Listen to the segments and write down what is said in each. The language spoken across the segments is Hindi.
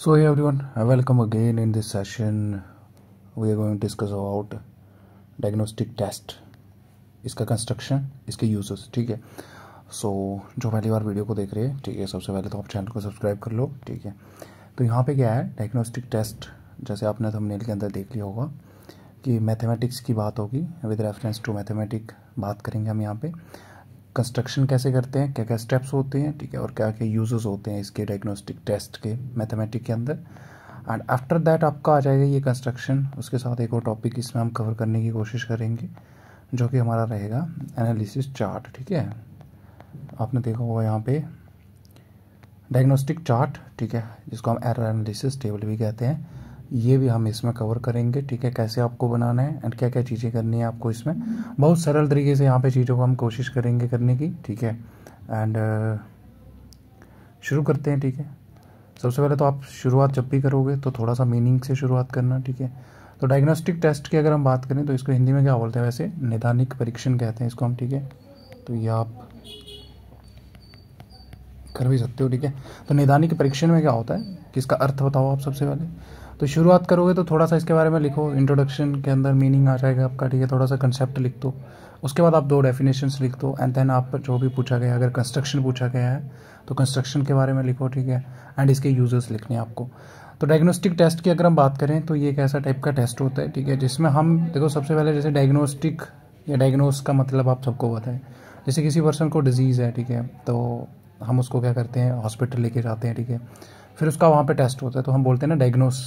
so hey everyone uh, welcome again in this session we are going to discuss about diagnostic test इसका कंस्ट्रक्शन इसके यूजेस ठीक है सो so, जो पहली बार वीडियो को देख रहे हैं ठीक है सबसे पहले तो आप चैनल को सब्सक्राइब कर लो ठीक है तो यहाँ पे क्या है डायग्नोस्टिक टेस्ट जैसे आपने थंबनेल के अंदर देख लिया होगा कि मैथमेटिक्स की बात होगी विद रेफरेंस टू मैथमेटिक बात करेंगे हम यहाँ पे कंस्ट्रक्शन कैसे करते हैं क्या क्या स्टेप्स होते हैं ठीक है और क्या क्या यूजेस होते हैं इसके डायग्नोस्टिक टेस्ट के मैथमेटिक के अंदर एंड आफ्टर दैट आपका आ जाएगा ये कंस्ट्रक्शन उसके साथ एक और टॉपिक इसमें हम कवर करने की कोशिश करेंगे जो कि हमारा रहेगा एनालिसिस चार्ट ठीक है आपने देखा होगा यहाँ पे डायग्नोस्टिक चार्ट ठीक है जिसको हम एरर एनालिसिस टेबल भी कहते हैं ये भी हम इसमें कवर करेंगे ठीक है कैसे आपको बनाना है एंड क्या क्या चीज़ें करनी है आपको इसमें बहुत सरल तरीके से यहाँ पे चीज़ों को हम कोशिश करेंगे करने की ठीक है एंड uh, शुरू करते हैं ठीक है सबसे पहले तो आप शुरुआत जब भी करोगे तो थोड़ा सा मीनिंग से शुरुआत करना ठीक है तो डायग्नोस्टिक टेस्ट की अगर हम बात करें तो इसको हिंदी में क्या बोलते हैं वैसे नैदानिक परीक्षण कहते हैं इसको हम ठीक है तो ये आप कर भी सकते हो ठीक है तो निदानिक परीक्षण में क्या होता है कि इसका अर्थ बताओ आप सबसे पहले तो शुरुआत करोगे तो थोड़ा सा इसके बारे में लिखो इंट्रोडक्शन के अंदर मीनिंग आ जाएगा आपका ठीक है थोड़ा सा कंसेप्ट लिख दो उसके बाद आप दो डेफिनेशंस लिख दो एंड देन आप जो भी पूछा गया अगर कंस्ट्रक्शन पूछा गया है तो कंस्ट्रक्शन के बारे में लिखो ठीक है एंड इसके यूजर्स लिखने आपको तो डायग्नोस्टिक टेस्ट की अगर हम बात करें तो ये एक ऐसा टाइप का टेस्ट होता है ठीक है जिसमें हम देखो सबसे पहले जैसे डायग्नोस्टिक या डायग्नोस का मतलब आप सबको पता है जैसे किसी पर्सन को डिजीज़ है ठीक है तो हम उसको क्या करते हैं हॉस्पिटल लेके जाते हैं ठीक है फिर उसका वहाँ पे टेस्ट होता है तो हम बोलते हैं ना डायग्नोस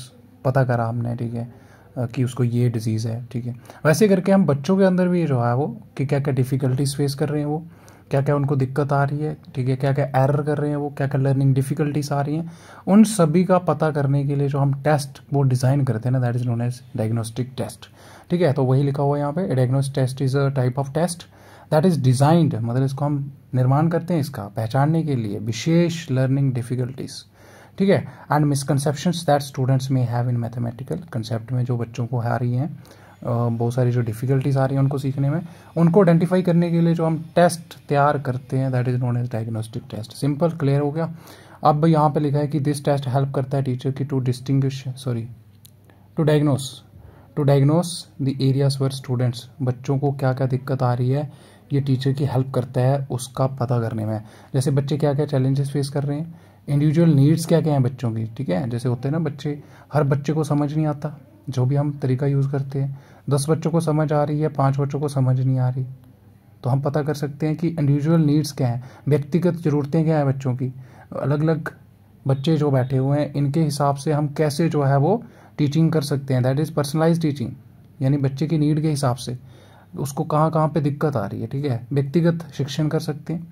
पता करा हमने ठीक है कि उसको ये डिज़ीज़ है ठीक है वैसे करके हम बच्चों के अंदर भी जो है वो कि क्या क्या डिफ़िकल्टीज फेस कर रहे हैं वो क्या क्या उनको दिक्कत आ रही है ठीक है क्या क्या एरर कर रहे हैं वो क्या क्या लर्निंग डिफ़िकल्टीज आ रही हैं उन सभी का पता करने के लिए जो हम टेस्ट वो डिज़ाइन करते हैं ना that is known as diagnostic test ठीक है तो वही लिखा हुआ है यहाँ पे diagnostic test is a type of test that is designed मतलब इसको हम निर्माण करते हैं इसका पहचानने के लिए विशेष लर्निंग डिफ़िकल्टीज़ ठीक है एंड मिसकनसेप्शन दैट स्टूडेंट्स में हैव इन मैथमेटिकल कंसेप्ट में जो बच्चों को आ रही हैं बहुत सारी जो डिफ़िकल्टीज आ रही हैं उनको सीखने में उनको आइडेंटिफाई करने के लिए जो हम टेस्ट तैयार करते हैं that is known as diagnostic test simple clear हो गया अब यहाँ पे लिखा है कि दिस टेस्ट हेल्प करता है टीचर की to distinguish sorry to diagnose to diagnose the areas where students बच्चों को क्या क्या दिक्कत आ रही है ये टीचर की हेल्प करता है उसका पता करने में जैसे बच्चे क्या क्या चैलेंजेस फेस कर रहे हैं इंडिविजुअल नीड्स क्या क्या हैं बच्चों की ठीक है जैसे होते हैं ना बच्चे हर बच्चे को समझ नहीं आता जो भी हम तरीका यूज़ करते हैं दस बच्चों को समझ आ रही है पाँच बच्चों को समझ नहीं आ रही तो हम पता कर सकते हैं कि इंडिविजुअल नीड्स क्या हैं व्यक्तिगत ज़रूरतें क्या हैं बच्चों की अलग अलग बच्चे जो बैठे हुए हैं इनके हिसाब से हम कैसे जो है वो टीचिंग कर सकते हैं दैट इज़ पर्सनलाइज टीचिंग यानी बच्चे की नीड के हिसाब से उसको कहाँ कहाँ पे दिक्कत आ रही है ठीक है व्यक्तिगत शिक्षण कर सकते हैं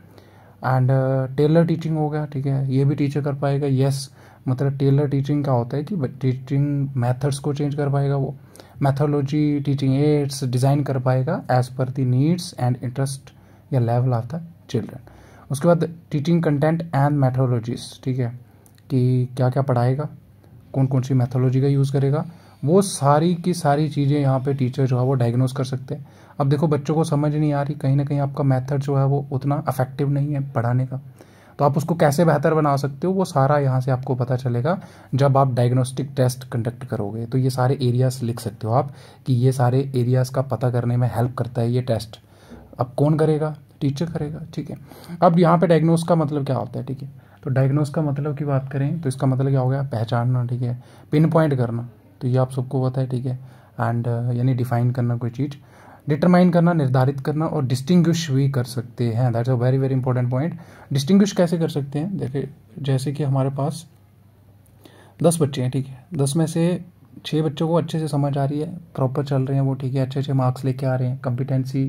एंड टेलर टीचिंग हो गया ठीक है ये भी टीचर कर पाएगा येस मतलब टेलर टीचिंग का होता है कि टीचिंग मेथड्स को चेंज कर पाएगा वो मैथोलॉजी टीचिंग एड्स डिज़ाइन कर पाएगा as per the needs and interest या लेवल ऑफ द चिल्ड्रन उसके बाद टीचिंग कंटेंट एंड मैथोलॉजीज ठीक है कि क्या क्या पढ़ाएगा कौन कौन सी मैथोलॉजी का यूज़ करेगा वो सारी की सारी चीज़ें यहाँ पे टीचर जो है वो डायग्नोस कर सकते हैं अब देखो बच्चों को समझ नहीं आ रही कहीं ना कहीं आपका मेथड जो है वो उतना अफेक्टिव नहीं है पढ़ाने का तो आप उसको कैसे बेहतर बना सकते हो वो सारा यहाँ से आपको पता चलेगा जब आप डायग्नोस्टिक टेस्ट कंडक्ट करोगे तो ये सारे एरियाज लिख सकते हो आप कि ये सारे एरियाज का पता करने में हेल्प करता है ये टेस्ट अब कौन करेगा टीचर करेगा ठीक है अब यहाँ पे डायग्नोस का मतलब क्या होता है ठीक है तो डायग्नोस का मतलब की बात करें तो इसका मतलब क्या हो गया पहचानना ठीक है पिन पॉइंट करना तो ये आप सबको पता है ठीक है एंड uh, यानी डिफाइन करना कोई चीज़ डिटरमाइन करना निर्धारित करना और डिस्टिंग्विश भी कर सकते हैं that's a very very important point distinguish कैसे कर सकते हैं देखिए जैसे कि हमारे पास दस बच्चे हैं ठीक है दस में से छः बच्चों को अच्छे से समझ आ रही है प्रॉपर चल रहे हैं वो ठीक है अच्छे अच्छे मार्क्स लेके आ रहे हैं कंपिटेंसी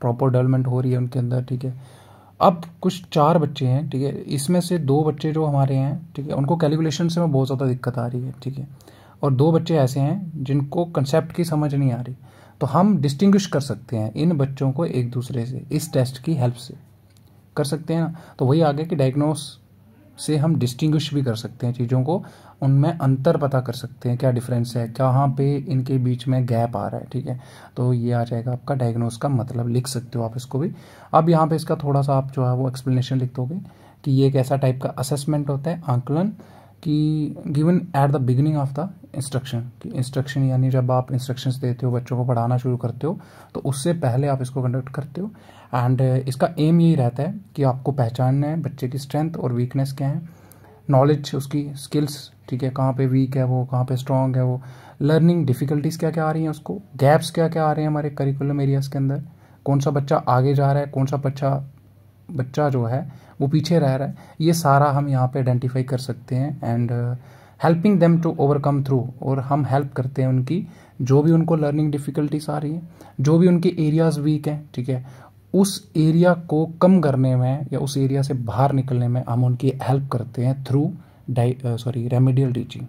प्रॉपर डेवलपमेंट हो रही है उनके अंदर ठीक है अब कुछ चार बच्चे हैं ठीक है इसमें से दो बच्चे जो हमारे हैं ठीक है उनको कैलकुलेशन से में बहुत ज़्यादा दिक्कत आ रही है ठीक है और दो बच्चे ऐसे हैं जिनको कंसेप्ट की समझ नहीं आ रही तो हम डिस्टिंग्विश कर सकते हैं इन बच्चों को एक दूसरे से इस टेस्ट की हेल्प से कर सकते हैं ना तो वही आगे कि डायग्नोस से हम डिस्टिंग्विश भी कर सकते हैं चीज़ों को उनमें अंतर पता कर सकते हैं क्या डिफरेंस है कहाँ पे इनके बीच में गैप आ रहा है ठीक है तो ये आ जाएगा आपका डायग्नोस का मतलब लिख सकते हो आप इसको भी अब यहाँ पे इसका थोड़ा सा आप जो है वो एक्सप्लेनेशन लिख दोगे कि ये एक ऐसा टाइप का असेसमेंट होता है आंकलन कि given at the beginning of the instruction कि इंस्ट्रक्शन यानी जब आप इंस्ट्रक्शंस देते हो बच्चों को पढ़ाना शुरू करते हो तो उससे पहले आप इसको कंडक्ट करते हो एंड uh, इसका एम यही रहता है कि आपको पहचानना है बच्चे की स्ट्रेंथ और वीकनेस क्या है नॉलेज उसकी स्किल्स ठीक है कहाँ पे वीक है वो कहाँ पे स्ट्रांग है वो लर्निंग डिफ़िकल्टीज़ क्या क्या आ रही हैं उसको गैप्स क्या क्या आ रहे हैं हमारे करिकुलम एरियाज़ के अंदर कौन सा बच्चा आगे जा रहा है कौन सा बच्चा बच्चा जो है वो पीछे रह रहा है ये सारा हम यहाँ पे आइडेंटिफाई कर सकते हैं and helping them to overcome through और हम हेल्प करते हैं उनकी जो भी उनको लर्निंग डिफ़िकल्टीज आ रही है जो भी उनके एरियाज़ वीक हैं ठीक है उस एरिया को कम करने में या उस एरिया से बाहर निकलने में हम उनकी हेल्प करते हैं through the sorry remedial teaching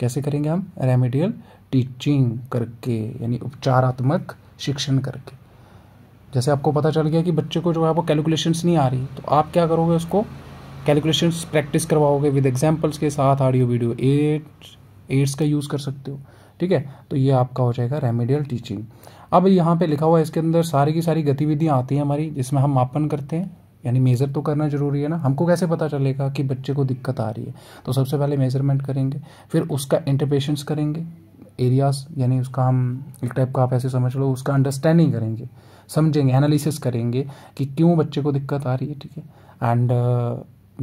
कैसे करेंगे हम रेमेडियल टीचिंग करके यानी उपचारात्मक शिक्षण करके जैसे आपको पता चल गया कि बच्चे को जो है वो कैलकुलेशंस नहीं आ रही तो आप क्या करोगे उसको कैलकुलेशंस प्रैक्टिस करवाओगे विद एग्जाम्पल्स के साथ ऑडियो वीडियो एट एड्स का यूज़ कर सकते हो ठीक है तो ये आपका हो जाएगा रेमेडियल टीचिंग अब यहाँ पे लिखा हुआ है इसके अंदर सारी की सारी गतिविधियाँ आती हैं हमारी जिसमें हम मापन करते हैं यानी मेज़र तो करना ज़रूरी है ना हमको कैसे पता चलेगा कि बच्चे को दिक्कत आ रही है तो सबसे पहले मेज़रमेंट करेंगे फिर उसका इंटरपेशंस करेंगे एरियाज यानी उसका हम एक टाइप का आप ऐसे समझ लो उसका अंडरस्टैंडिंग करेंगे समझेंगे एनालिसिस करेंगे कि क्यों बच्चे को दिक्कत आ रही है ठीक है and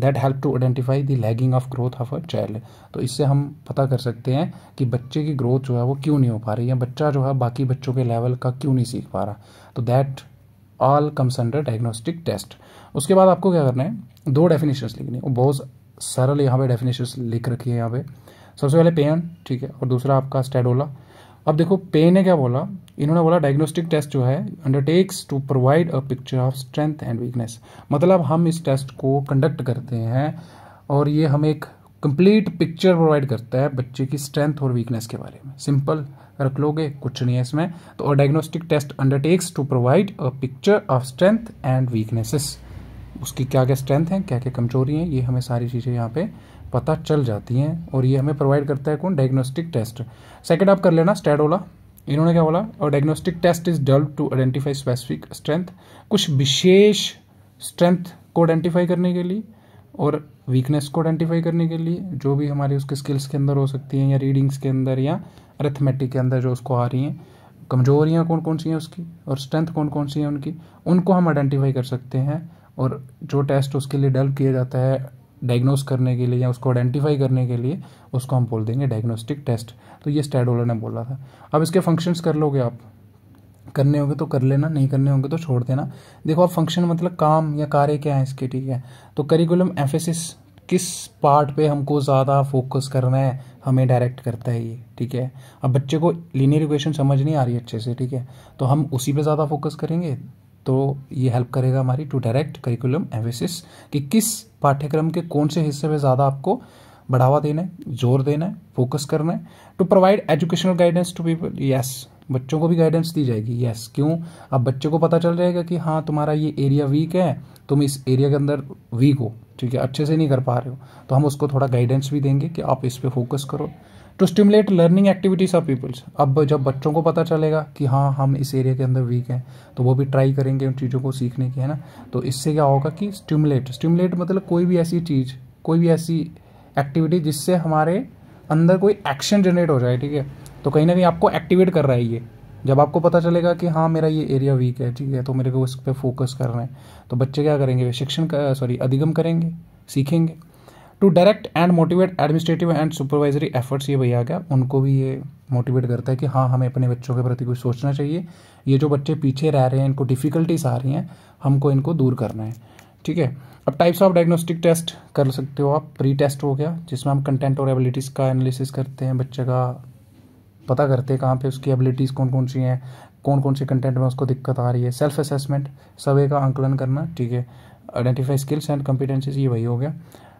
that help to identify the lagging of growth of a child तो इससे हम पता कर सकते हैं कि बच्चे की ग्रोथ जो है वो क्यों नहीं हो पा रही या बच्चा जो है बाकी बच्चों के लेवल का क्यों नहीं सीख पा रहा तो that all comes under diagnostic test उसके बाद आपको क्या करना है दो डेफिनेशन लिखनी है बहुत सरल यहाँ पे डेफिनेशन लिख रखी है यहाँ पे सबसे पहले पेन ठीक है और दूसरा आपका स्टेडोला अब देखो पे ने क्या बोला इन्होंने बोला डायग्नोस्टिक टेस्ट जो है undertakes to provide a picture of strength and weakness मतलब हम इस टेस्ट को कंडक्ट करते हैं और ये हमें एक कंप्लीट पिक्चर प्रोवाइड करता है बच्चे की स्ट्रेंथ और वीकनेस के बारे में सिंपल रख लोगे कुछ नहीं है इसमें तो और diagnostic test undertakes to provide a picture of strength and weaknesses उसकी क्या क्या स्ट्रेंथ है क्या क्या कमजोरी हैं ये हमें सारी चीज़ें यहाँ पे पता चल जाती हैं और ये हमें प्रोवाइड करता है कौन डायग्नोस्टिक टेस्ट सेकेंड आप कर लेना स्टेडोला इन्होंने क्या बोला और diagnostic test is develop to identify specific strength कुछ विशेष स्ट्रेंथ को आइडेंटिफाई करने के लिए और वीकनेस को आइडेंटिफाई करने के लिए जो भी हमारी उसके स्किल्स के अंदर हो सकती हैं या रीडिंग्स के अंदर या अरेथमेटिक के अंदर जो उसको आ रही हैं कमजोरियाँ कौन कौन सी हैं उसकी और स्ट्रेंथ कौन कौन सी हैं उनकी उनको हम आइडेंटिफाई कर सकते हैं और जो टेस्ट उसके लिए डेवलप किया जाता है डायग्नोस करने के लिए या उसको आइडेंटिफाई करने के लिए उसको हम बोल देंगे डायग्नोस्टिक टेस्ट तो ये स्टेड ने बोला था अब इसके फंक्शंस कर लोगे आप करने होंगे तो कर लेना नहीं करने होंगे तो छोड़ देना देखो आप फंक्शन मतलब काम या कार्य क्या है इसके ठीक है तो करिकुलम एफेसिस किस पार्ट पे हमको ज़्यादा फोकस करना है हमें डायरेक्ट करता है ये ठीक है अब बच्चे को लीनियर इक्वेशन समझ नहीं आ रही अच्छे से ठीक है तो हम उसी पे ज़्यादा फोकस करेंगे तो ये हेल्प करेगा हमारी टू डायरेक्ट करिकुलम एवेसिस कि किस पाठ्यक्रम के कौन से हिस्से में ज़्यादा आपको बढ़ावा देना है जोर देना है फोकस करना है to provide educational guidance to people yes बच्चों को भी गाइडेंस दी जाएगी यस क्यों अब बच्चे को पता चल जाएगा कि हाँ तुम्हारा ये एरिया वीक है तुम इस एरिया के अंदर वीक हो ठीक है अच्छे से नहीं कर पा रहे हो तो हम उसको थोड़ा गाइडेंस भी देंगे कि आप इस पर फोकस करो to stimulate learning activities of peoples अब जब बच्चों को पता चलेगा कि हाँ हम इस एरिया के अंदर वीक हैं तो वो भी ट्राई करेंगे उन चीज़ों को सीखने की है ना तो इससे क्या होगा कि स्टिमुलेट स्टिमुलेट मतलब कोई भी ऐसी चीज़ कोई भी ऐसी एक्टिविटी जिससे हमारे अंदर कोई एक्शन जनरेट हो जाए ठीक है तो कहीं ना कहीं आपको एक्टिवेट कर रहा है ये जब आपको पता चलेगा कि हाँ मेरा ये एरिया वीक है ठीक है तो मेरे को इस पर फोकस कर रहे हैं तो बच्चे क्या करेंगे शिक्षण सॉरी अधिगम करेंगे सीखेंगे to direct and motivate administrative and supervisory efforts ये भैया क्या उनको भी ये मोटिवेट करता है कि हाँ हमें अपने बच्चों के प्रति कुछ सोचना चाहिए ये जो बच्चे पीछे रह रहे हैं इनको डिफ़िकल्टीज आ रही हैं हमको इनको दूर करना है ठीक है अब टाइप्स ऑफ डायग्नोस्टिक टेस्ट कर सकते हो आप प्री टेस्ट हो गया जिसमें हम कंटेंट और एबिलिटीज़ का एनालिसिस करते हैं बच्चे का पता करते हैं कहाँ पे उसकी एबिलिटीज़ कौन कौन सी हैं कौन कौन से कंटेंट में उसको दिक्कत आ रही है सेल्फ असेसमेंट सर्वे का आंकलन करना ठीक है आइडेंटिफाई स्किल्स एंड कॉम्पिटेंसीज ये वही हो गया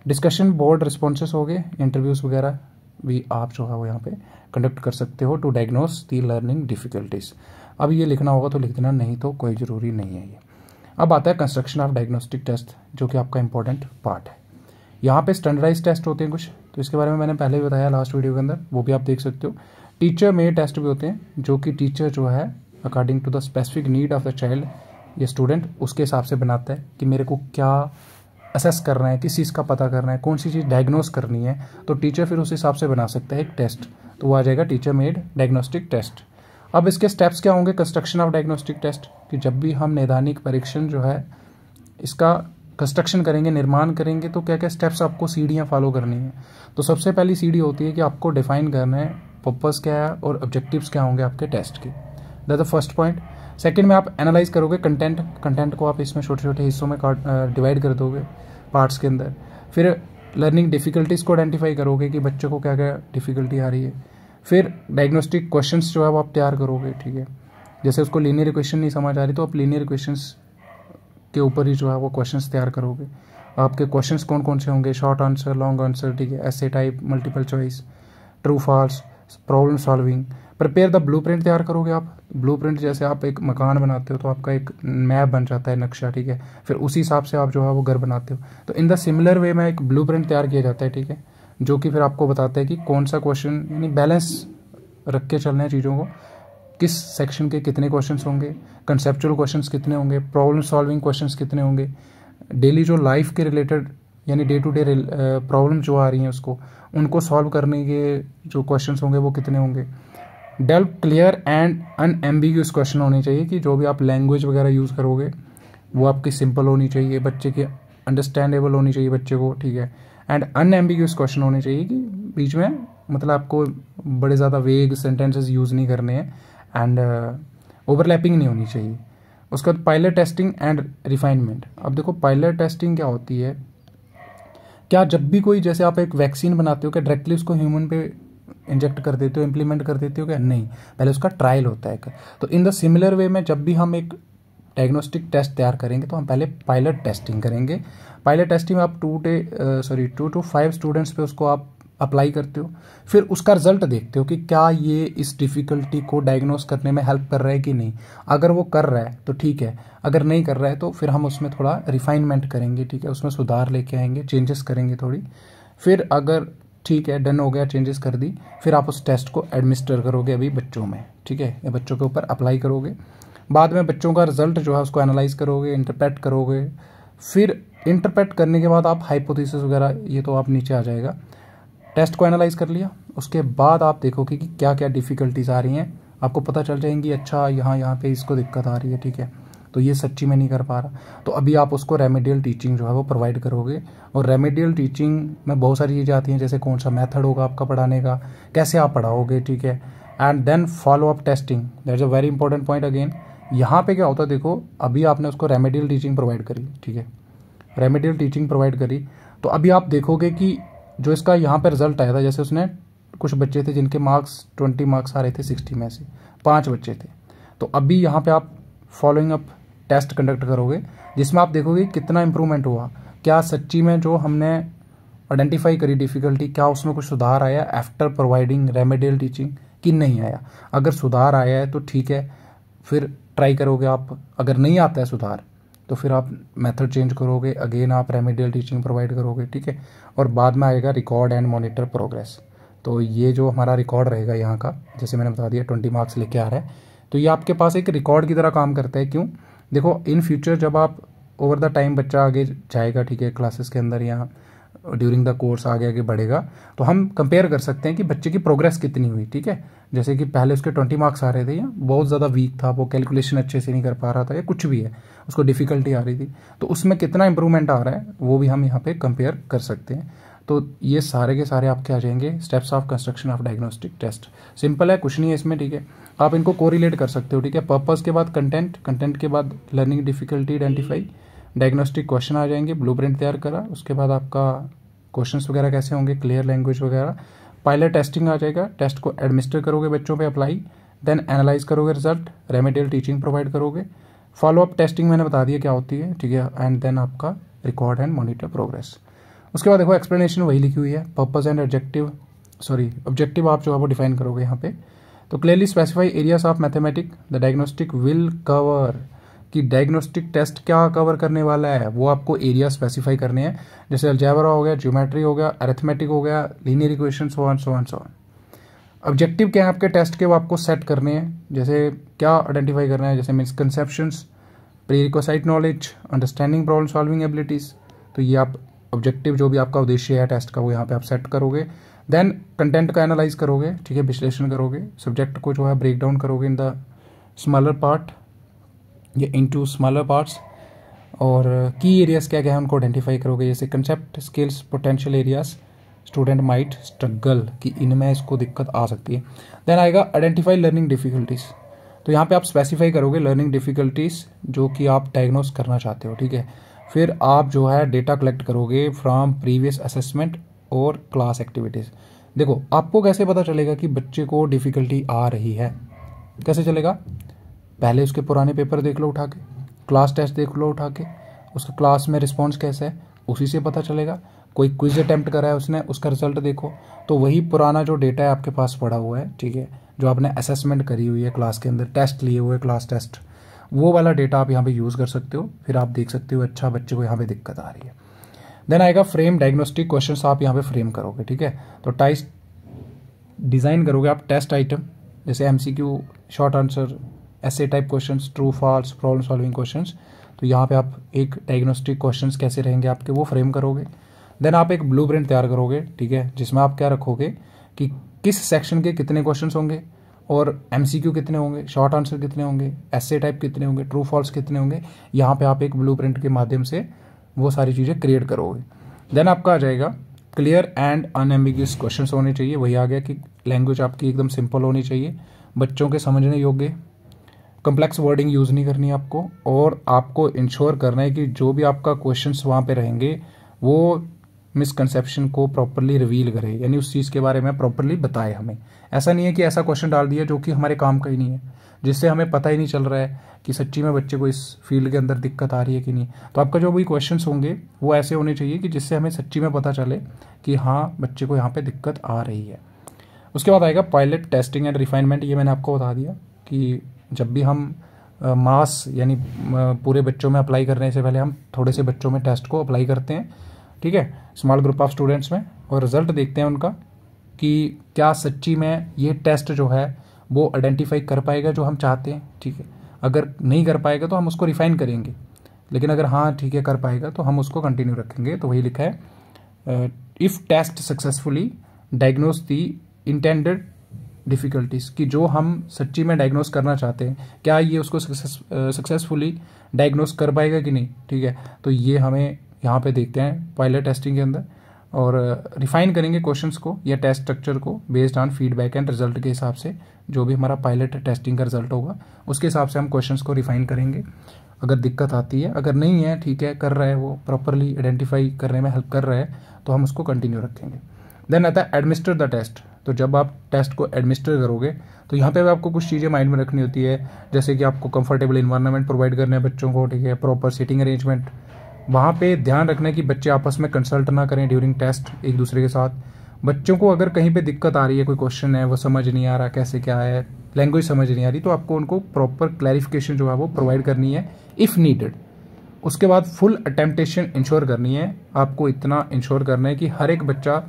डिस्कशन बोर्ड रिस्पॉन्स हो गए इंटरव्यूज़ वगैरह भी आप जो है वो यहाँ पे कंडक्ट कर सकते हो to diagnose the learning difficulties अब ये लिखना होगा तो लिख देना नहीं तो कोई ज़रूरी नहीं है ये अब आता है कंस्ट्रक्शन ऑफ डायग्नोस्टिक टेस्ट जो कि आपका इंपॉर्टेंट पार्ट है यहाँ पे स्टैंडर्डाइज टेस्ट होते हैं कुछ तो इसके बारे में मैंने पहले भी बताया लास्ट वीडियो के अंदर वो भी आप देख सकते हो टीचर में टेस्ट भी होते हैं जो कि टीचर जो है according to the specific need of the child ये स्टूडेंट उसके हिसाब से बनाता है कि मेरे को क्या असेस करना है किस चीज़ का पता करना है कौन सी चीज़ डायग्नोस करनी है तो टीचर फिर उस हिसाब से बना सकता है एक टेस्ट तो वो आ जाएगा टीचर मेड डायग्नोस्टिक टेस्ट अब इसके स्टेप्स क्या होंगे कंस्ट्रक्शन ऑफ डायग्नोस्टिक टेस्ट कि जब भी हम नैदानिक परीक्षण जो है इसका कंस्ट्रक्शन करेंगे निर्माण करेंगे तो क्या क्या स्टेप्स आपको सीढ़ियाँ फॉलो करनी है तो सबसे पहली सीढ़ी होती है कि आपको डिफाइन करना है पर्पज़ क्या है और ऑब्जेक्टिव्स क्या होंगे आपके टेस्ट के द फर्स्ट पॉइंट सेकेंड में आप एनालाइज करोगे कंटेंट कंटेंट को आप इसमें छोटे छोटे हिस्सों में डिवाइड कर दोगे पार्ट्स के अंदर फिर लर्निंग डिफ़िकल्टीज़ को आइडेंटिफाई करोगे कि बच्चों को क्या क्या डिफ़िकल्टी आ रही है फिर डायग्नोस्टिक क्वेश्चन जो है वो आप तैयार करोगे ठीक है जैसे उसको लीनियर क्वेश्चन नहीं समझ आ रही तो आप लीनियर क्वेश्चन के ऊपर ही जो है वो क्वेश्चन तैयार करोगे आपके क्वेश्चंस कौन कौन से होंगे शॉर्ट आंसर लॉन्ग आंसर ठीक है ऐसे type multiple choice true false problem solving prepare the blueprint तैयार करोगे आप ब्लू प्रिंट जैसे आप एक मकान बनाते हो तो आपका एक मैप बन जाता है नक्शा ठीक है फिर उसी हिसाब से आप जो है वो घर बनाते हो तो इन द सिमिलर वे में एक ब्लू प्रिंट तैयार किया जाता है ठीक है जो कि फिर आपको बताता है कि कौन सा क्वेश्चन यानी बैलेंस रख के रहे हैं चीज़ों को किस सेक्शन के कितने क्वेश्चंस होंगे कंसेप्चुअल क्वेश्चंस कितने होंगे प्रॉब्लम सॉल्विंग क्वेश्चंस कितने होंगे डेली जो लाइफ के रिलेटेड यानी डे टू डे प्रॉब्लम जो आ रही हैं उसको उनको सॉल्व करने के जो क्वेश्चंस होंगे वो कितने होंगे develop clear and ambiguous question होने चाहिए कि जो भी आप लैंग्वेज वगैरह यूज़ करोगे वो आपकी सिंपल होनी चाहिए बच्चे के अंडरस्टैंडेबल होनी चाहिए बच्चे को ठीक है एंड अनएम्बिग्यूस क्वेश्चन होने चाहिए कि बीच में मतलब आपको बड़े ज़्यादा वेग सेंटेंसेस यूज़ नहीं करने हैं एंड ओवरलैपिंग uh, नहीं होनी चाहिए उसके बाद पायलट टेस्टिंग एंड रिफाइनमेंट अब देखो पायलट टेस्टिंग क्या होती है क्या जब भी कोई जैसे आप एक वैक्सीन बनाते हो क्या डायरेक्टली उसको ह्यूमन पे इंजेक्ट कर देते हो इम्प्लीमेंट कर देते हो क्या नहीं पहले उसका ट्रायल होता है तो इन द सिमिलर वे में जब भी हम एक डायग्नोस्टिक टेस्ट तैयार करेंगे तो हम पहले पायलट टेस्टिंग करेंगे पायलट टेस्टिंग में आप today sorry to two five students पे उसको आप अप्लाई करते हो फिर उसका रिजल्ट देखते हो कि क्या ये इस डिफ़िकल्टी को डायग्नोस करने में हेल्प कर रहा है कि नहीं अगर वो कर रहा है तो ठीक है अगर नहीं कर रहा है तो फिर हम उसमें थोड़ा रिफाइनमेंट करेंगे ठीक है उसमें सुधार लेके आएंगे चेंजेस करेंगे थोड़ी फिर अगर ठीक है डन हो गया चेंजेस कर दी फिर आप उस टेस्ट को एडमिनिस्टर करोगे अभी बच्चों में ठीक है या बच्चों के ऊपर अप्लाई करोगे बाद में बच्चों का रिजल्ट जो है उसको एनालाइज करोगे इंटरप्रेट करोगे फिर इंटरप्रेट करने के बाद आप हाइपोथेसिस वगैरह ये तो आप नीचे आ जाएगा टेस्ट को एनालाइज कर लिया उसके बाद आप देखोगे कि क्या क्या डिफ़िकल्टीज आ रही हैं आपको पता चल जाएंगी अच्छा यहाँ यहाँ पे इसको दिक्कत आ रही है ठीक है तो ये सच्ची में नहीं कर पा रहा तो अभी आप उसको रेमेडियल टीचिंग जो है वो प्रोवाइड करोगे और रेमेडियल टीचिंग में बहुत सारी चीज़ें आती हैं जैसे कौन सा मेथड होगा आपका पढ़ाने का कैसे आप पढ़ाओगे ठीक है and then follow up testing that is a very important point again यहाँ पे क्या होता है देखो अभी आपने उसको रेमेडियल टीचिंग प्रोवाइड करी ठीक है रेमेडियल टीचिंग प्रोवाइड करी तो अभी आप देखोगे कि जो इसका यहाँ पे रिजल्ट आया था जैसे उसने कुछ बच्चे थे जिनके मार्क्स ट्वेंटी मार्क्स आ रहे थे सिक्सटी में से पाँच बच्चे थे तो अभी यहाँ पर आप फॉलोइंग अप टेस्ट कंडक्ट करोगे जिसमें आप देखोगे कितना इम्प्रूवमेंट हुआ क्या सच्ची में जो हमने आइडेंटिफाई करी डिफ़िकल्टी क्या उसमें कुछ सुधार आया आफ्टर प्रोवाइडिंग रेमेडियल टीचिंग कि नहीं आया अगर सुधार आया है तो ठीक है फिर ट्राई करोगे आप अगर नहीं आता है सुधार तो फिर आप मेथड चेंज करोगे अगेन आप रेमेडियल टीचिंग प्रोवाइड करोगे ठीक है और बाद में आएगा रिकॉर्ड एंड मॉनिटर प्रोग्रेस तो ये जो हमारा रिकॉर्ड रहेगा यहाँ का जैसे मैंने बता दिया ट्वेंटी मार्क्स लेके आ रहा है तो ये आपके पास एक रिकॉर्ड की तरह काम करता है क्यों देखो इन फ्यूचर जब आप ओवर द टाइम बच्चा आगे जाएगा ठीक है क्लासेस के अंदर या ड्यूरिंग द कोर्स आगे आगे बढ़ेगा तो हम कंपेयर कर सकते हैं कि बच्चे की प्रोग्रेस कितनी हुई ठीक है जैसे कि पहले उसके ट्वेंटी मार्क्स आ रहे थे या बहुत ज़्यादा वीक था वो कैलकुलेशन अच्छे से नहीं कर पा रहा था या कुछ भी है उसको डिफ़िकल्टी आ रही थी तो उसमें कितना इंप्रूवमेंट आ रहा है वो भी हम यहाँ पर कंपेयर कर सकते हैं तो ये सारे के सारे आपके आ जाएंगे steps of construction of diagnostic test simple है कुछ नहीं है इसमें ठीक है आप इनको कोरिलेट कर सकते हो ठीक है पर्पज़ के बाद कंटेंट कंटेंट के बाद learning difficulty identify diagnostic question आ जाएंगे ब्लूप्रिंट तैयार करा उसके बाद आपका क्वेश्चंस वगैरह कैसे होंगे क्लियर लैंग्वेज वगैरह पायलट टेस्टिंग आ जाएगा टेस्ट को एडमिनिस्टर करोगे बच्चों पे अप्लाई देन एनालाइज करोगे रिजल्ट रेमेडियल टीचिंग प्रोवाइड करोगे फॉलोअप टेस्टिंग मैंने बता दिया क्या होती है ठीक है एंड देन आपका रिकॉर्ड एंड मॉनिटर प्रोग्रेस उसके बाद देखो एक्सप्लेनेशन वही लिखी हुई है purpose and objective sorry objective आप जो है वो डिफाइन करोगे यहाँ पे तो clearly specify areas of mathematic the diagnostic will cover कि डायग्नोस्टिक टेस्ट क्या कवर करने वाला है वो आपको एरिया स्पेसिफाई करने हैं जैसे अल्जैबरा हो गया ज्योमेट्री हो गया अरेथमेटिक हो गया linear equation so on so on so on objective क्या है आपके टेस्ट के वो आपको सेट करने हैं जैसे क्या आइडेंटिफाई करना है जैसे misconceptions prerequisite knowledge understanding problem solving abilities तो ये आप ऑब्जेक्टिव जो भी आपका उद्देश्य है टेस्ट का वो यहाँ पे आप सेट करोगे देन कंटेंट का एनालाइज करोगे ठीक है विश्लेषण करोगे सब्जेक्ट को जो है ब्रेक डाउन करोगे इन द स्मॉलर पार्ट ये टू स्मॉलर पार्ट्स और की एरियाज़ क्या क्या है उनको आइडेंटिफाई करोगे जैसे concept skills potential areas student might struggle कि इनमें इसको दिक्कत आ सकती है देन आएगा आइडेंटिफाई लर्निंग डिफ़िकल्टीज़ तो यहाँ पे आप स्पेसिफाई करोगे लर्निंग डिफ़िकल्टीज़ जो कि आप डायग्नोस करना चाहते हो ठीक है फिर आप जो है डेटा कलेक्ट करोगे फ्रॉम प्रीवियस असेसमेंट और क्लास एक्टिविटीज़ देखो आपको कैसे पता चलेगा कि बच्चे को डिफ़िकल्टी आ रही है कैसे चलेगा पहले उसके पुराने पेपर देख लो उठा के क्लास टेस्ट देख लो उठा के उसका क्लास में रिस्पॉन्स कैसा है उसी से पता चलेगा कोई क्विज अटैम्प्ट करा है उसने उसका रिजल्ट देखो तो वही पुराना जो डेटा है आपके पास पड़ा हुआ है ठीक है जो आपने असेसमेंट करी हुई है क्लास के अंदर टेस्ट लिए हुए क्लास टेस्ट वो वाला डेटा आप यहाँ पे यूज़ कर सकते हो फिर आप देख सकते हो अच्छा बच्चे को यहाँ पे दिक्कत आ रही है देन आएगा फ्रेम डायग्नोस्टिक क्वेश्चंस आप यहाँ पे फ्रेम करोगे ठीक है तो टाइस डिज़ाइन करोगे आप टेस्ट आइटम जैसे एमसीक्यू शॉर्ट आंसर ऐसे type question true false problem solving question तो यहाँ पे आप एक डायग्नोस्टिक क्वेश्चन कैसे रहेंगे आपके वो फ्रेम करोगे देन आप एक ब्लू तैयार करोगे ठीक है जिसमें आप क्या रखोगे कि किस सेक्शन के कितने क्वेश्चन होंगे और एम कितने होंगे शॉर्ट आंसर कितने होंगे ऐसे टाइप कितने होंगे ट्रू फॉल्स कितने होंगे यहाँ पे आप एक ब्लू के माध्यम से वो सारी चीज़ें क्रिएट करोगे देन आपका आ जाएगा क्लियर एंड अनएम्बिगियस क्वेश्चन होने चाहिए वही आ गया कि लैंग्वेज आपकी एकदम सिंपल होनी चाहिए बच्चों के समझने योग्य कम्प्लेक्स वर्डिंग यूज़ नहीं करनी आपको और आपको इंश्योर करना है कि जो भी आपका क्वेश्चन वहाँ पर रहेंगे वो मिसकनसेप्शन को प्रॉपरली रिवील करे यानी उस चीज़ के बारे में प्रॉपरली बताए हमें ऐसा नहीं है कि ऐसा क्वेश्चन डाल दिया जो कि हमारे काम का ही नहीं है जिससे हमें पता ही नहीं चल रहा है कि सच्ची में बच्चे को इस फील्ड के अंदर दिक्कत आ रही है कि नहीं तो आपका जो भी क्वेश्चन होंगे वो ऐसे होने चाहिए कि जिससे हमें सच्ची में पता चले कि हाँ बच्चे को यहाँ पर दिक्कत आ रही है उसके बाद आएगा पायलट टेस्टिंग एंड रिफाइनमेंट ये मैंने आपको बता दिया कि जब भी हम मास यानी पूरे बच्चों में अप्लाई करने से पहले हम थोड़े से बच्चों में टेस्ट को अप्लाई करते हैं ठीक है स्मॉल ग्रुप ऑफ स्टूडेंट्स में और रिजल्ट देखते हैं उनका कि क्या सच्ची में ये टेस्ट जो है वो आइडेंटिफाई कर पाएगा जो हम चाहते हैं ठीक है अगर नहीं कर पाएगा तो हम उसको रिफाइन करेंगे लेकिन अगर हाँ ठीक है कर पाएगा तो हम उसको कंटिन्यू रखेंगे तो वही लिखा है if test successfully diagnose the intended difficulties कि जो हम सच्ची में डायग्नोस करना चाहते हैं क्या ये उसको सक्सेसफुली डायग्नोस uh, कर पाएगा कि नहीं ठीक है तो ये हमें यहाँ पे देखते हैं पायलट टेस्टिंग के अंदर और रिफाइन uh, करेंगे क्वेश्चंस को या टेस्ट स्ट्रक्चर को based on feedback and result के हिसाब से जो भी हमारा पायलट टेस्टिंग का रिजल्ट होगा उसके हिसाब से हम क्वेश्चंस को रिफाइन करेंगे अगर दिक्कत आती है अगर नहीं है ठीक है कर रहा है वो प्रॉपरली आइडेंटिफाई करने में हेल्प कर रहा है तो हम उसको कंटिन्यू रखेंगे देन आता है एडमिनिस्टर द टेस्ट तो जब आप टेस्ट को एडमिनिस्टर करोगे तो यहाँ पे भी आपको कुछ चीज़ें माइंड में रखनी होती है जैसे कि आपको कंफर्टेबल इन्वायरमेंट प्रोवाइड करना है बच्चों को ठीक है प्रॉपर सीटिंग अरेंजमेंट वहाँ पे ध्यान रखना है कि बच्चे आपस में कंसल्ट ना करें ड्यूरिंग टेस्ट एक दूसरे के साथ बच्चों को अगर कहीं पे दिक्कत आ रही है कोई क्वेश्चन है वो समझ नहीं आ रहा कैसे क्या है लैंग्वेज समझ नहीं आ रही तो आपको उनको प्रॉपर क्लैरिफिकेशन जो है वो प्रोवाइड करनी है इफ़ नीडेड उसके बाद फुल अटेम्प्टेशन इंश्योर करनी है आपको इतना इंश्योर करना है कि हर एक बच्चा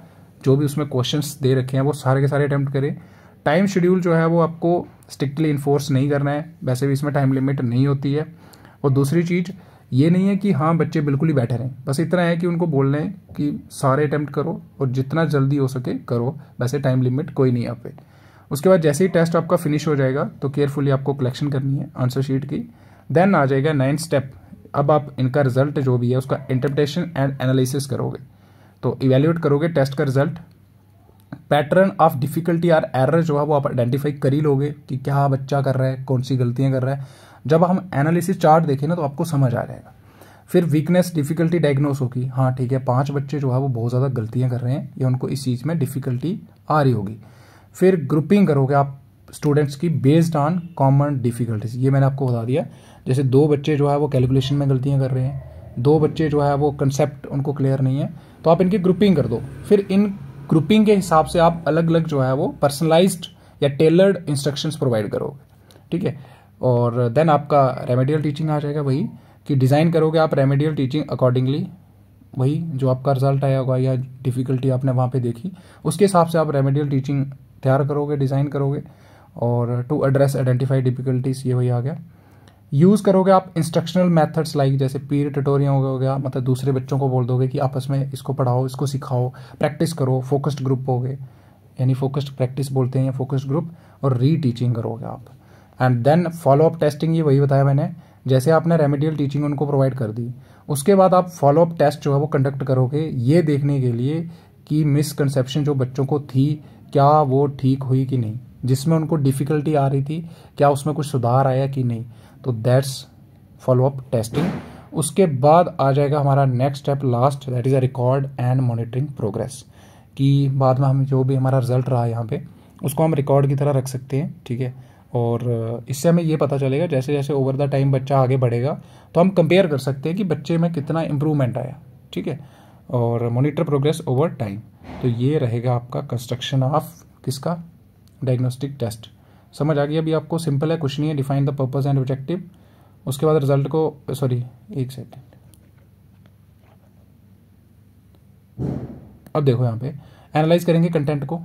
जो भी उसमें क्वेश्चन दे रखे हैं वो सारे के सारे अटैम्प्ट करें टाइम शेड्यूल जो है वो आपको स्ट्रिक्टली इन्फोर्स नहीं करना है वैसे भी इसमें टाइम लिमिट नहीं होती है और दूसरी चीज़ ये नहीं है कि हाँ बच्चे बिल्कुल ही बैठे रहें बस इतना है कि उनको बोल है कि सारे अटैम्प्ट करो और जितना जल्दी हो सके करो वैसे टाइम लिमिट कोई नहीं आप पे उसके बाद जैसे ही टेस्ट आपका फिनिश हो जाएगा तो केयरफुली आपको कलेक्शन करनी है आंसर शीट की देन आ जाएगा नाइन्थ स्टेप अब आप इनका रिजल्ट जो भी है उसका इंटरप्रिटेशन एंड एनालिसिस करोगे तो इवेल्यूएट करोगे टेस्ट का result pattern of difficulty or error जो है वो आप आइडेंटिफाई कर ही लोगे कि क्या बच्चा कर रहा है कौन सी गलतियाँ कर रहा है जब हम एनालिसिस चार्ट देखें ना तो आपको समझ आ जाएगा फिर वीकनेस डिफ़िकल्टी डायग्नोस होगी हाँ ठीक है पांच बच्चे जो है वो बहुत ज़्यादा गलतियाँ कर रहे हैं या उनको इस चीज़ में डिफ़िकल्टी आ रही होगी फिर ग्रुपिंग करोगे आप स्टूडेंट्स की बेस्ड ऑन कॉमन डिफ़िकल्टीज ये मैंने आपको बता दिया जैसे दो बच्चे जो है वो कैलकुलेशन में गलतियाँ कर रहे हैं दो बच्चे जो है वो कंसेप्ट उनको क्लियर नहीं है तो आप इनकी ग्रुपिंग कर दो फिर इन ग्रुपिंग के हिसाब से आप अलग अलग जो है वो पर्सनलाइज्ड या टेलर्ड इंस्ट्रक्शंस प्रोवाइड करोगे ठीक है और देन आपका रेमेडियल टीचिंग आ जाएगा वही कि डिज़ाइन करोगे आप रेमेडियल टीचिंग अकॉर्डिंगली वही जो आपका रिजल्ट आया होगा या डिफ़िकल्टी आपने वहाँ पे देखी उसके हिसाब से आप रेमेडियल टीचिंग तैयार करोगे डिज़ाइन करोगे और टू एड्रेस आइडेंटिफाई डिफ़िकल्टीज ये वही आ गया यूज़ करोगे आप इंस्ट्रक्शनल मेथड्स लाइक जैसे पीर ट्यूटोरियल हो गया मतलब दूसरे बच्चों को बोल दोगे कि आपस में इसको पढ़ाओ इसको सिखाओ प्रैक्टिस करो फोकस्ड ग्रुप हो गए यानी फोकस्ड प्रैक्टिस बोलते हैं फोकस्ड ग्रुप और री टीचिंग करोगे आप and then follow up testing ये वही बताया मैंने जैसे आपने रेमेडियल टीचिंग उनको प्रोवाइड कर दी उसके बाद आप फॉलो अप टेस्ट जो है वो कंडक्ट करोगे ये देखने के लिए कि मिसकनसेप्शन जो बच्चों को थी क्या वो ठीक हुई कि नहीं जिसमें उनको डिफ़िकल्टी आ रही थी क्या उसमें कुछ सुधार आया कि नहीं तो दैट्स फॉलो अप टेस्टिंग उसके बाद आ जाएगा हमारा next step last that is a record and monitoring progress कि बाद में हम जो भी हमारा रिजल्ट रहा यहाँ पे उसको हम रिकॉर्ड की तरह रख सकते हैं ठीक है और इससे हमें ये पता चलेगा जैसे जैसे ओवर द टाइम बच्चा आगे बढ़ेगा तो हम कंपेयर कर सकते हैं कि बच्चे में कितना इम्प्रूवमेंट आया ठीक है और मॉनिटर प्रोग्रेस ओवर टाइम तो ये रहेगा आपका कंस्ट्रक्शन ऑफ किसका डायग्नोस्टिक टेस्ट समझ आ गई अभी आपको सिंपल है कुछ नहीं है define the purpose and objective उसके बाद रिजल्ट को सॉरी एक सेकेंड अब देखो यहाँ पे एनालाइज करेंगे कंटेंट को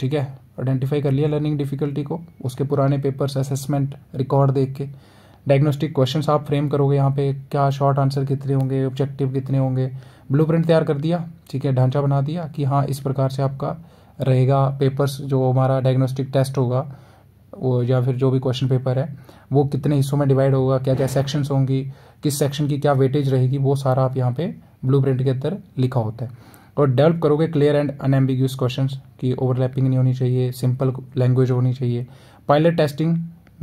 ठीक है आइडेंटिफाई कर लिया लर्निंग डिफिकल्टी को उसके पुराने पेपर्स असेसमेंट रिकॉर्ड देख के डायग्नोस्टिक क्वेश्चन आप फ्रेम करोगे यहाँ पे क्या शॉर्ट आंसर कितने होंगे ऑब्जेक्टिव कितने होंगे ब्लू प्रिंट तैयार कर दिया ठीक है ढांचा बना दिया कि हाँ इस प्रकार से आपका रहेगा पेपर्स जो हमारा डायग्नोस्टिक टेस्ट होगा वो या फिर जो भी क्वेश्चन पेपर है वो कितने हिस्सों में डिवाइड होगा क्या क्या सेक्शंस होंगी किस सेक्शन की क्या वेटेज रहेगी वो सारा आप यहाँ पे ब्लू प्रिंट के अंदर लिखा होता है और डेवलप करोगे क्लियर एंड अनएम्बिग्यूस क्वेश्चन की ओवरलैपिंग नहीं होनी चाहिए सिंपल लैंग्वेज होनी चाहिए पायलट टेस्टिंग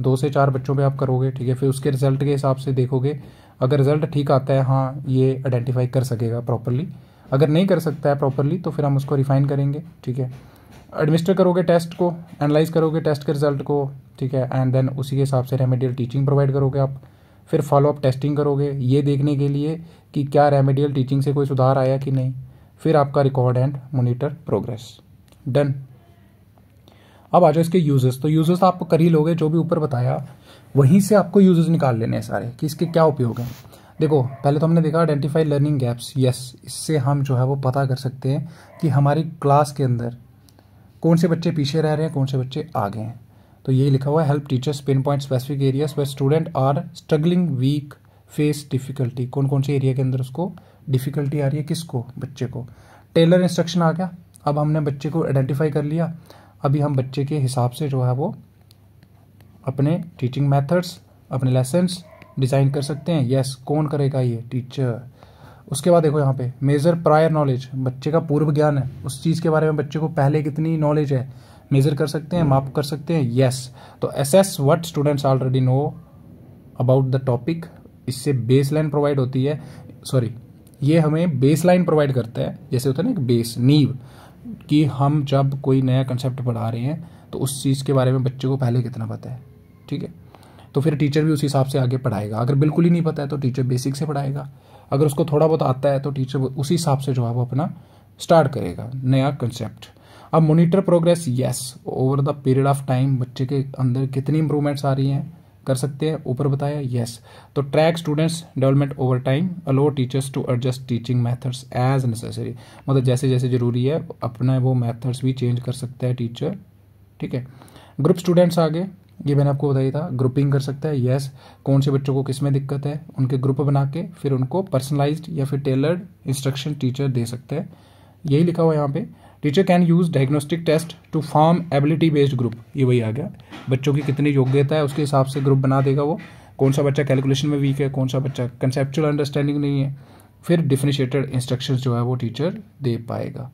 दो से चार बच्चों पे आप करोगे ठीक है फिर उसके रिजल्ट के हिसाब से देखोगे अगर रिजल्ट ठीक आता है हाँ ये आइडेंटिफाई कर सकेगा प्रॉपरली अगर नहीं कर सकता है प्रॉपरली तो फिर हम उसको रिफाइन करेंगे ठीक है एडमिनिस्टर करोगे टेस्ट को एनालाइज करोगे टेस्ट के रिजल्ट को ठीक है एंड देन उसी के हिसाब से रेमेडियल टीचिंग प्रोवाइड करोगे आप फिर फॉलोअप टेस्टिंग करोगे ये देखने के लिए कि क्या रेमेडियल टीचिंग से कोई सुधार आया कि नहीं फिर आपका record and monitor progress done अब आ जाओ इसके यूजेस तो यूजेस तो आप कर ही लोगे जो भी ऊपर बताया वहीं से आपको यूजेस निकाल लेने हैं सारे कि इसके क्या उपयोग हैं देखो पहले तो हमने देखा आइडेंटिफाई लर्निंग गैप्स यस इससे हम जो है वो पता कर सकते हैं कि हमारी क्लास के अंदर कौन से बच्चे पीछे रह रहे हैं कौन से बच्चे आगे हैं तो यही लिखा हुआ है help teachers pinpoint specific areas where student are struggling weak face difficulty कौन कौन से एरिया के अंदर उसको डिफिकल्टी आ रही है किसको बच्चे को टेलर इंस्ट्रक्शन आ गया अब हमने बच्चे को आइडेंटिफाई कर लिया अभी हम बच्चे के हिसाब से जो है वो अपने टीचिंग मैथड्स अपने लेसन्स डिज़ाइन कर सकते हैं यस yes, कौन करेगा ये टीचर उसके बाद देखो यहाँ पे मेज़र प्रायर नॉलेज बच्चे का पूर्व ज्ञान है उस चीज़ के बारे में बच्चे को पहले कितनी नॉलेज है मेज़र कर सकते हैं माप कर सकते हैं येस तो assess what students already know about the topic इससे बेस लाइन प्रोवाइड होती है सॉरी ये हमें बेस लाइन प्रोवाइड करता है जैसे होता है ना बेस नीव कि हम जब कोई नया कंसेप्ट पढ़ा रहे हैं तो उस चीज़ के बारे में बच्चे को पहले कितना पता है ठीक है तो फिर टीचर भी उस हिसाब से आगे पढ़ाएगा अगर बिल्कुल ही नहीं पता है तो टीचर बेसिक से पढ़ाएगा अगर उसको थोड़ा बहुत आता है तो टीचर उसी हिसाब से जो है वो अपना स्टार्ट करेगा नया कंसेप्ट अब monitor progress yes over the period of time बच्चे के अंदर कितनी इंप्रूवमेंट्स आ रही हैं कर सकते हैं ऊपर बताया यस तो track students development over time allow teachers to adjust teaching methods as necessary मतलब जैसे जैसे जरूरी है अपना वो मेथड्स भी चेंज कर सकते हैं टीचर ठीक है ग्रुप स्टूडेंट्स आगे ये मैंने आपको बताया था ग्रुपिंग कर सकता है यस कौन से बच्चों को किस में दिक्कत है उनके ग्रुप बना के फिर उनको पर्सनलाइज्ड या फिर टेलर्ड इंस्ट्रक्शन टीचर दे सकते हैं यही लिखा हुआ यहाँ पे teacher can use diagnostic test to form ability based group ये वही आ गया बच्चों की कितनी योग्यता है उसके हिसाब से ग्रुप बना देगा वो कौन सा बच्चा कैलकुलेशन में वीक है कौन सा बच्चा कंसेप्चुअल अंडरस्टैंडिंग नहीं है फिर डिफिनिशिएटेड इंस्ट्रक्शंस जो है वो टीचर दे पाएगा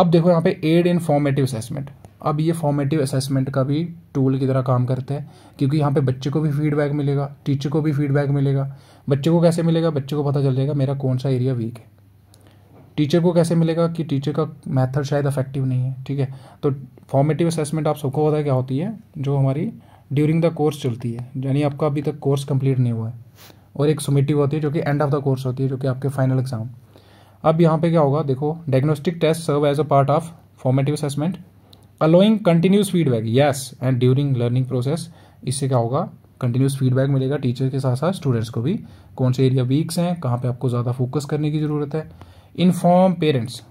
अब देखो यहाँ पे एड इन फॉर्मेटिव असेसमेंट अब ये फॉर्मेटिव असेसमेंट का भी टूल की तरह काम करता है क्योंकि यहाँ पे बच्चे को भी फीडबैक मिलेगा टीचर को भी फीडबैक मिलेगा बच्चे को कैसे मिलेगा बच्चे को पता चल जाएगा मेरा कौन सा एरिया वीक है टीचर को कैसे मिलेगा कि टीचर का मेथड शायद अफेक्टिव नहीं है ठीक है तो फॉर्मेटिव असेसमेंट आप सबको पता है क्या होती है जो हमारी ड्यूरिंग द कोर्स चलती है यानी आपका अभी तक कोर्स कंप्लीट नहीं हुआ है और एक सुमेटिव होती है जो कि एंड ऑफ द कोर्स होती है जो कि आपके फाइनल एग्जाम अब यहाँ पे क्या होगा देखो diagnostic test serve as a part of formative assessment allowing continuous feedback yes and during learning process इससे क्या होगा कंटिन्यूस फीडबैक मिलेगा टीचर के साथ साथ स्टूडेंट्स को भी कौन से एरिया वीक्स हैं कहाँ पे आपको ज़्यादा फोकस करने की ज़रूरत है इनफॉर्म पेरेंट्स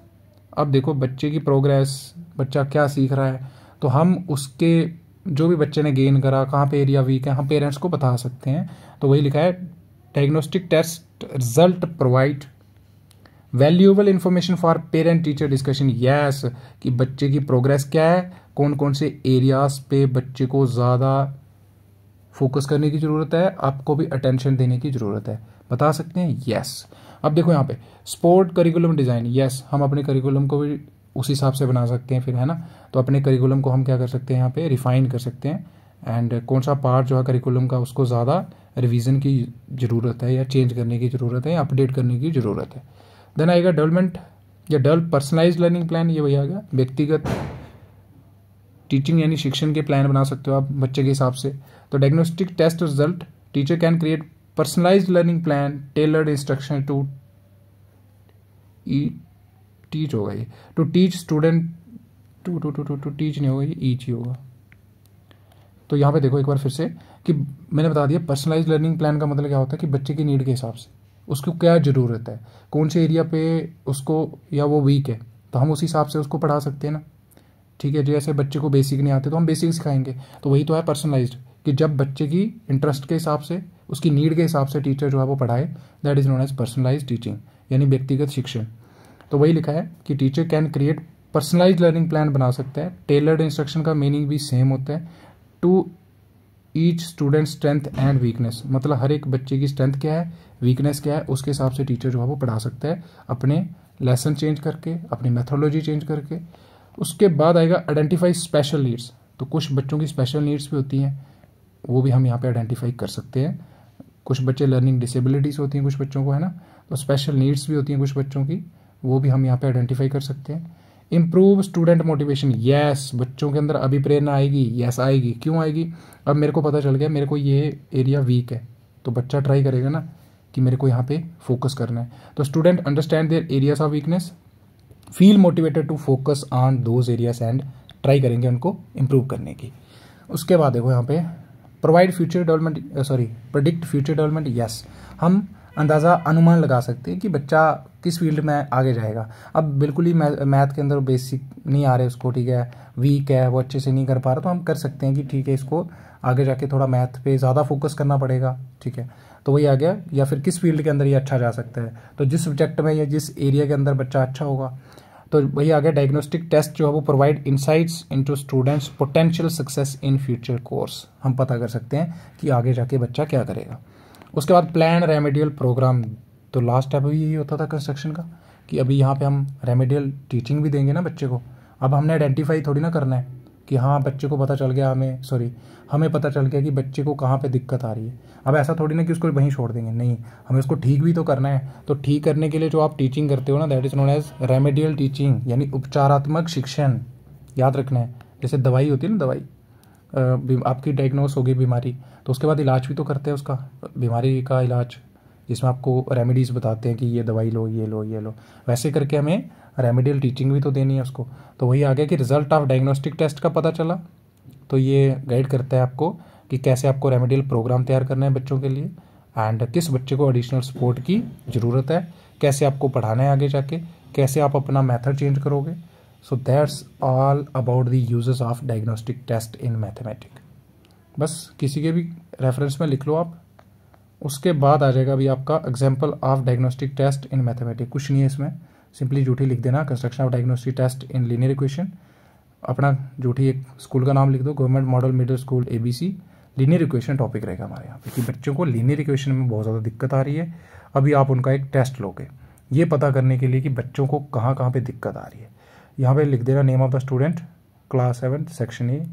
अब देखो बच्चे की प्रोग्रेस बच्चा क्या सीख रहा है तो हम उसके जो भी बच्चे ने गेन करा कहाँ पे एरिया वीक है हम पेरेंट्स को बता सकते हैं तो वही लिखा है diagnostic test result provide valuable information for parent teacher discussion yes कि बच्चे की प्रोग्रेस क्या है कौन कौन से एरियाज पे बच्चे को ज़्यादा फोकस करने की ज़रूरत है आपको भी अटेंशन देने की ज़रूरत है बता सकते हैं यस अब देखो यहाँ पे स्पोर्ट करिकुलम डिज़ाइन यस हम अपने करिकुलम को भी उस हिसाब से बना सकते हैं फिर है ना तो अपने करिकुलम को हम क्या कर सकते हैं यहाँ पे रिफाइन कर सकते हैं एंड कौन सा पार्ट जो है करिकुलम का उसको ज़्यादा रिवीजन की ज़रूरत है या चेंज करने की ज़रूरत है या अपडेट करने की ज़रूरत है देन आएगा डेवलपमेंट या डेवलप पर्सनलाइज लर्निंग प्लान ये वही आ गया व्यक्तिगत टीचिंग यानी शिक्षण के प्लान बना सकते हो आप बच्चे के हिसाब से तो diagnostic test result teacher can create personalise learning plan tailored instruction to each teach होगा ये to teach student to to to to to teach नहीं होगा ये ईच ही होगा तो यहाँ पे देखो एक बार फिर से कि मैंने बता दिया पर्सनलाइज लर्निंग प्लान का मतलब क्या होता है कि बच्चे की नीड के हिसाब से उसको क्या ज़रूरत है कौन से एरिया पे उसको या वो वीक है तो हम उस हिसाब से उसको पढ़ा सकते हैं ना ठीक है जैसे बच्चे को बेसिक नहीं आते तो हम बेसिक सिखाएंगे तो वही तो है पर्सनलाइज कि जब बच्चे की इंटरेस्ट के हिसाब से उसकी नीड के हिसाब से टीचर जो है वो पढ़ाए that is known as personalise teaching यानी व्यक्तिगत शिक्षण तो वही लिखा है कि teacher can create personalise learning plan बना सकते हैं टेलर्ड इंस्ट्रक्शन का मीनिंग भी सेम होता है to each student strength and weakness मतलब हर एक बच्चे की स्ट्रेंथ क्या है वीकनेस क्या है उसके हिसाब से टीचर जो है वो पढ़ा सकता है अपने लेसन चेंज करके अपनी मैथोलॉजी चेंज करके उसके बाद आएगा आइडेंटिफाई स्पेशल नीड्स तो कुछ बच्चों की स्पेशल नीड्स भी होती हैं वो भी हम यहाँ पे आइडेंटिफाई कर सकते हैं कुछ बच्चे लर्निंग डिसेबिलिटीज़ होती हैं कुछ बच्चों को है ना तो स्पेशल नीड्स भी होती हैं कुछ बच्चों की वो भी हम यहाँ पे आइडेंटिफाई कर सकते हैं इम्प्रूव स्टूडेंट मोटिवेशन यस बच्चों के अंदर अभी प्रेरणा आएगी यस yes, आएगी क्यों आएगी अब मेरे को पता चल गया मेरे को ये एरिया वीक है तो बच्चा ट्राई करेगा ना कि मेरे को यहाँ पे फोकस करना है तो student understand their areas of weakness feel motivated to focus on those areas and try करेंगे उनको इम्प्रूव करने की उसके बाद देखो यहाँ पे provide future development sorry predict future development yes हम अंदाज़ा अनुमान लगा सकते हैं कि बच्चा किस फील्ड में आगे जाएगा अब बिल्कुल ही मैथ के अंदर बेसिक नहीं आ रहे उसको ठीक है वीक है वो अच्छे से नहीं कर पा रहा तो हम कर सकते हैं कि ठीक है इसको आगे जाके थोड़ा मैथ पे ज़्यादा फोकस करना पड़ेगा ठीक है तो वही आ गया या फिर किस फील्ड के अंदर ये अच्छा जा सकता है तो जिस सब्जेक्ट में या जिस एरिया के अंदर बच्चा अच्छा होगा तो वही आ गया डायग्नोस्टिक टेस्ट जो है वो provide insights into students potential success in future course हम पता कर सकते हैं कि आगे जाके बच्चा क्या करेगा उसके बाद प्लान रेमेडियल प्रोग्राम तो लास्ट स्टेप भी यही होता था कंस्ट्रक्शन का कि अभी यहाँ पे हम रेमेडियल टीचिंग भी देंगे ना बच्चे को अब हमने आइडेंटिफाई थोड़ी ना करना है कि हाँ बच्चे को पता चल गया हमें सॉरी हमें पता चल गया कि बच्चे को कहाँ पे दिक्कत आ रही है अब ऐसा थोड़ी ना कि उसको वहीं छोड़ देंगे नहीं हमें उसको ठीक भी तो करना है तो ठीक करने के लिए जो आप टीचिंग करते हो ना that is known as remedial teaching यानी उपचारात्मक शिक्षण याद रखना है जैसे दवाई होती है ना दवाई आपकी डायग्नोस होगी बीमारी तो उसके बाद इलाज भी तो करते हैं उसका बीमारी का इलाज जिसमें आपको रेमेडीज़ बताते हैं कि ये दवाई लो ये लो ये लो वैसे करके हमें रेमेडियल टीचिंग भी तो देनी है उसको तो वही आ गया कि रिजल्ट ऑफ डायग्नोस्टिक टेस्ट का पता चला तो ये गाइड करता है आपको कि कैसे आपको रेमेडियल प्रोग्राम तैयार करना है बच्चों के लिए एंड किस बच्चे को एडिशनल सपोर्ट की ज़रूरत है कैसे आपको पढ़ाना है आगे जाके कैसे आप अपना मेथड चेंज करोगे so that's all about the uses of diagnostic test in mathematics बस किसी के भी रेफरेंस में लिख लो आप उसके बाद आ जाएगा अभी आपका example of diagnostic test in mathematic कुछ नहीं है इसमें सिंपली जूठी लिख देना construction of diagnostic test in linear equation अपना जूठी एक स्कूल का नाम लिख दो government model middle school A B C linear equation topic रहेगा हमारे यहाँ क्योंकि बच्चों को लीनियर इक्वेशन में बहुत ज़्यादा दिक्कत आ रही है अभी आप उनका एक टेस्ट लोगे ये पता करने के लिए कि बच्चों को कहाँ कहाँ पर दिक्कत आ रही है यहाँ पर लिख देना name of the student class seven section A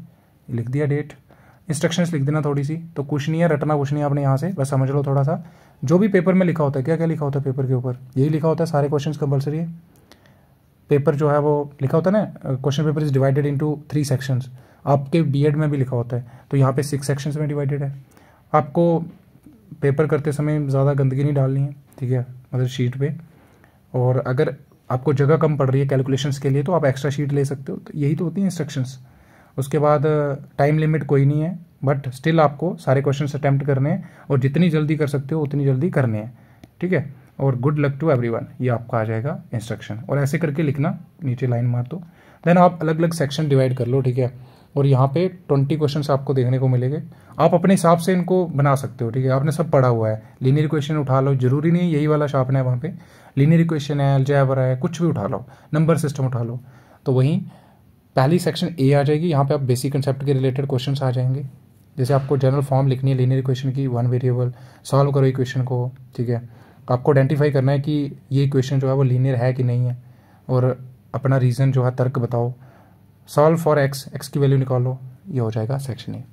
लिख दिया डेट इंस्ट्रक्शंस लिख देना थोड़ी सी तो कुछ नहीं है रटना कुछ नहीं है आपने यहाँ से बस समझ लो थोड़ा सा जो भी पेपर में लिखा होता है क्या क्या लिखा होता है पेपर के ऊपर यही लिखा होता है सारे क्वेश्चन कंपलसरी है पेपर जो है वो लिखा होता है ना question paper is divided into three sections आपके बी में भी लिखा होता है तो यहाँ पे सिक्स सेक्शंस में डिवाइडेड है आपको पेपर करते समय ज़्यादा गंदगी नहीं डालनी है ठीक है मतलब शीट पे और अगर आपको जगह कम पड़ रही है कैलकुलेशंस के लिए तो आप एक्स्ट्रा शीट ले सकते हो तो यही तो होती है इंस्ट्रक्शंस उसके बाद टाइम लिमिट कोई नहीं है बट स्टिल आपको सारे क्वेश्चन अटैम्प्ट करने हैं और जितनी जल्दी कर सकते हो उतनी जल्दी करने हैं ठीक है और गुड लक टू एवरीवन ये आपका आ जाएगा इंस्ट्रक्शन और ऐसे करके लिखना नीचे लाइन मार दो देन आप अलग अलग सेक्शन डिवाइड कर लो ठीक है और यहाँ पे ट्वेंटी क्वेश्चन आपको देखने को मिलेंगे आप अपने हिसाब से इनको बना सकते हो ठीक है आपने सब पढ़ा हुआ है लीनियर क्वेश्चन उठा लो जरूरी नहीं यही वाला शार्पन है वहाँ पे लीनियर क्वेश्चन है एल्जेवर है कुछ भी उठा लो नंबर सिस्टम उठा लो तो वहीं पहली सेक्शन ए आ जाएगी यहाँ पे आप बेसिक कंसेप्ट के रिलेटेड क्वेश्चन आ जाएंगे जैसे आपको जनरल फॉर्म लिखनी है लीनियर इक्वेशन की वन वेरिएबल सॉल्व करो इक्वेशन को ठीक है तो आपको आइडेंटिफाई करना है कि ये इक्वेशन जो है वो लीनियर है कि नहीं है और अपना रीज़न जो है तर्क बताओ सॉल्व फॉर एक्स एक्स की वैल्यू निकालो ये हो जाएगा सेक्शन ए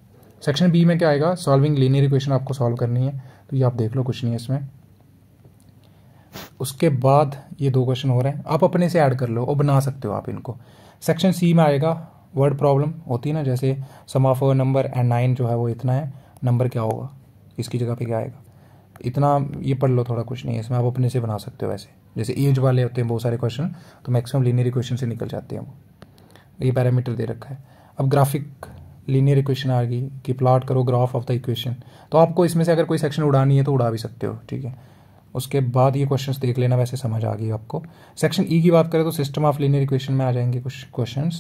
सेक्शन बी में क्या आएगा सॉल्विंग लीनियर इक्वेशन आपको सॉल्व करनी है तो ये आप देख लो कुछ नहीं है इसमें उसके बाद ये दो क्वेश्चन हो रहे हैं आप अपने से ऐड कर लो और बना सकते हो आप इनको सेक्शन सी में आएगा वर्ड प्रॉब्लम होती है ना जैसे sum of number and nine जो है वो इतना है नंबर क्या होगा इसकी जगह पे क्या आएगा इतना ये पढ़ लो थोड़ा कुछ नहीं है इसमें आप अपने से बना सकते हो वैसे जैसे एज वाले होते हैं बहुत सारे क्वेश्चन तो मैक्सिमम लीनियर इक्वेशन से निकल जाते हैं वो ये पैरामीटर दे रखा है अब ग्राफिक लीनियर इक्वेशन आ गई कि प्लाट करो ग्राफ ऑफ द इक्वेशन तो आपको इसमें से अगर कोई सेक्शन उड़ानी है तो उड़ा भी सकते हो ठीक है उसके बाद ये क्वेश्चन देख लेना वैसे समझ आ गई आपको सेक्शन ई e की बात करें तो सिस्टम ऑफ लीनियर इक्वेशन में आ जाएंगे कुछ क्वेश्चन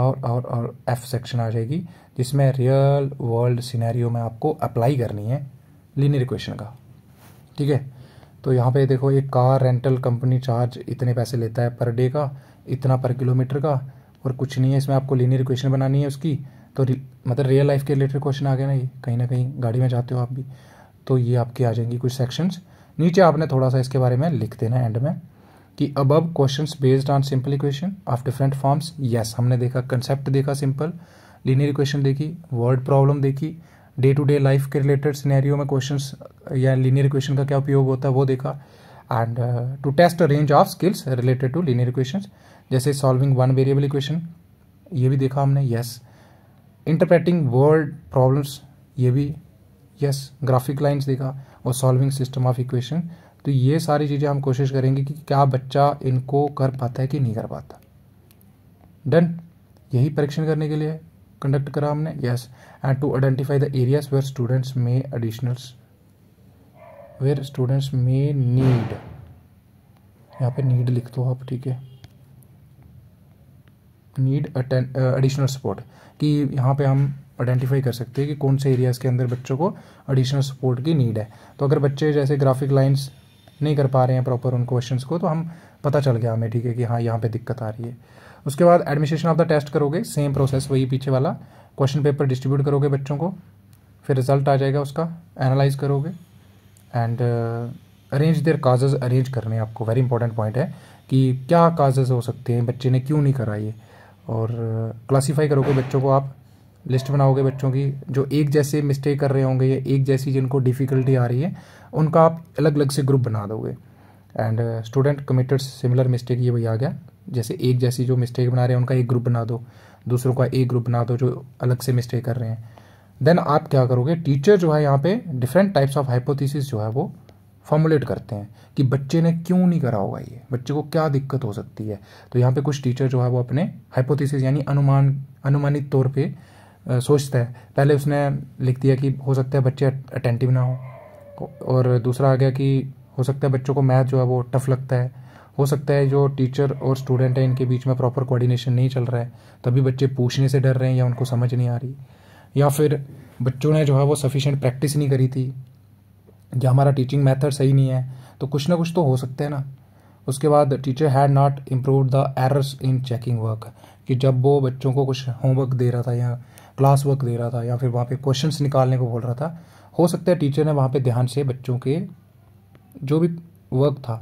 और और और एफ सेक्शन आ जाएगी जिसमें रियल वर्ल्ड सिनेरियो में आपको अप्लाई करनी है लीनियर इक्वेशन का ठीक है तो यहाँ पे देखो ये कार रेंटल कंपनी चार्ज इतने पैसे लेता है पर डे का इतना पर किलोमीटर का और कुछ नहीं है इसमें आपको लीनियर इक्वेशन बनानी है उसकी तो मतलब रियल लाइफ के रिलेटेड क्वेश्चन आ गया ना ये कहीं ना कहीं गाड़ी में जाते हो आप भी तो ये आपके आ जाएंगी कुछ सेक्शंस नीचे आपने थोड़ा सा इसके बारे में लिख देना एंड में कि अबब question based on simple equation of different forms yes हमने देखा कंसेप्ट देखा सिंपल लीनियर इक्वेशन देखी वर्ड प्रॉब्लम देखी डे टू डे लाइफ के रिलेटेड सिनेरियो में क्वेश्चन या लीनियर इक्वेशन का क्या उपयोग होता है वो देखा and to test range of skills related to linear equation जैसे सॉल्विंग वन वेरिएबल इक्वेशन ये भी देखा हमने यस इंटरप्रेटिंग वर्ड प्रॉब्लम्स ये भी यस ग्राफिक लाइन्स देखा और सॉल्विंग सिस्टम ऑफ इक्वेशन तो ये सारी चीज़ें हम कोशिश करेंगे कि क्या बच्चा इनको कर पाता है कि नहीं कर पाता डन यही परीक्षण करने के लिए कंडक्ट करा हमने yes and to identify the areas where students may additionals where students may need यहाँ पे नीड लिख दो आप ठीक है नीड एडिशनल सपोर्ट कि यहाँ पे हम आइडेंटिफाई कर सकते हैं कि कौन से एरियाज़ के अंदर बच्चों को एडिशनल सपोर्ट की नीड है तो अगर बच्चे जैसे ग्राफिक लाइन्स नहीं कर पा रहे हैं प्रॉपर उन क्वेश्चन को तो हम पता चल गया हमें ठीक है कि हाँ यहाँ पर दिक्कत आ रही है उसके बाद एडमिनिस्ट्रेशन ऑफ द टेस्ट करोगे सेम प्रोसेस वही पीछे वाला क्वेश्चन पेपर डिस्ट्रीब्यूट करोगे बच्चों को फिर रिजल्ट आ जाएगा उसका एनालाइज करोगे and arrange their causes arrange करने आपको वेरी इंपॉर्टेंट पॉइंट है कि क्या काजेज हो सकते हैं बच्चे ने क्यों नहीं करा ये और क्लासीफाई uh, करोगे बच्चों को आप लिस्ट बनाओगे बच्चों की जो एक जैसे मिस्टेक कर रहे होंगे या एक जैसी जिनको डिफ़िकल्टी आ रही है उनका आप अलग अलग से ग्रुप बना दोगे and student committed similar mistake ये वही आ गया जैसे एक जैसी जो मिस्टेक बना रहे हैं उनका एक ग्रुप बना दो दूसरों का एक ग्रुप बना दो जो अलग से मिस्टेक कर रहे हैं देन आप क्या करोगे टीचर जो है यहाँ पे डिफरेंट टाइप्स ऑफ हाइपोथीसिस जो है वो फॉर्मुलेट करते हैं कि बच्चे ने क्यों नहीं करा होगा ये बच्चे को क्या दिक्कत हो सकती है तो यहाँ पे कुछ टीचर जो है वो अपने हाइपोथीसिस यानी अनुमान अनुमानित तौर पर सोचता है पहले उसने लिख दिया कि हो सकता है बच्चे अटेंटिव ना हो और दूसरा आ गया कि हो सकता है बच्चों को मैथ जो है वो टफ लगता है हो सकता है जो टीचर और स्टूडेंट है इनके बीच में प्रॉपर कोऑर्डिनेशन नहीं चल रहा है तभी बच्चे पूछने से डर रहे हैं या उनको समझ नहीं आ रही या फिर बच्चों ने जो है वो सफिशेंट प्रैक्टिस नहीं करी थी या हमारा टीचिंग मेथड सही नहीं है तो कुछ ना कुछ तो हो सकता है ना उसके बाद teacher had not improve the errors in checking work कि जब वो बच्चों को कुछ होमवर्क दे रहा था या क्लास वर्क दे रहा था या फिर वहाँ पे क्वेश्चंस निकालने को बोल रहा था हो सकता है टीचर ने वहाँ पे ध्यान से बच्चों के जो भी वर्क था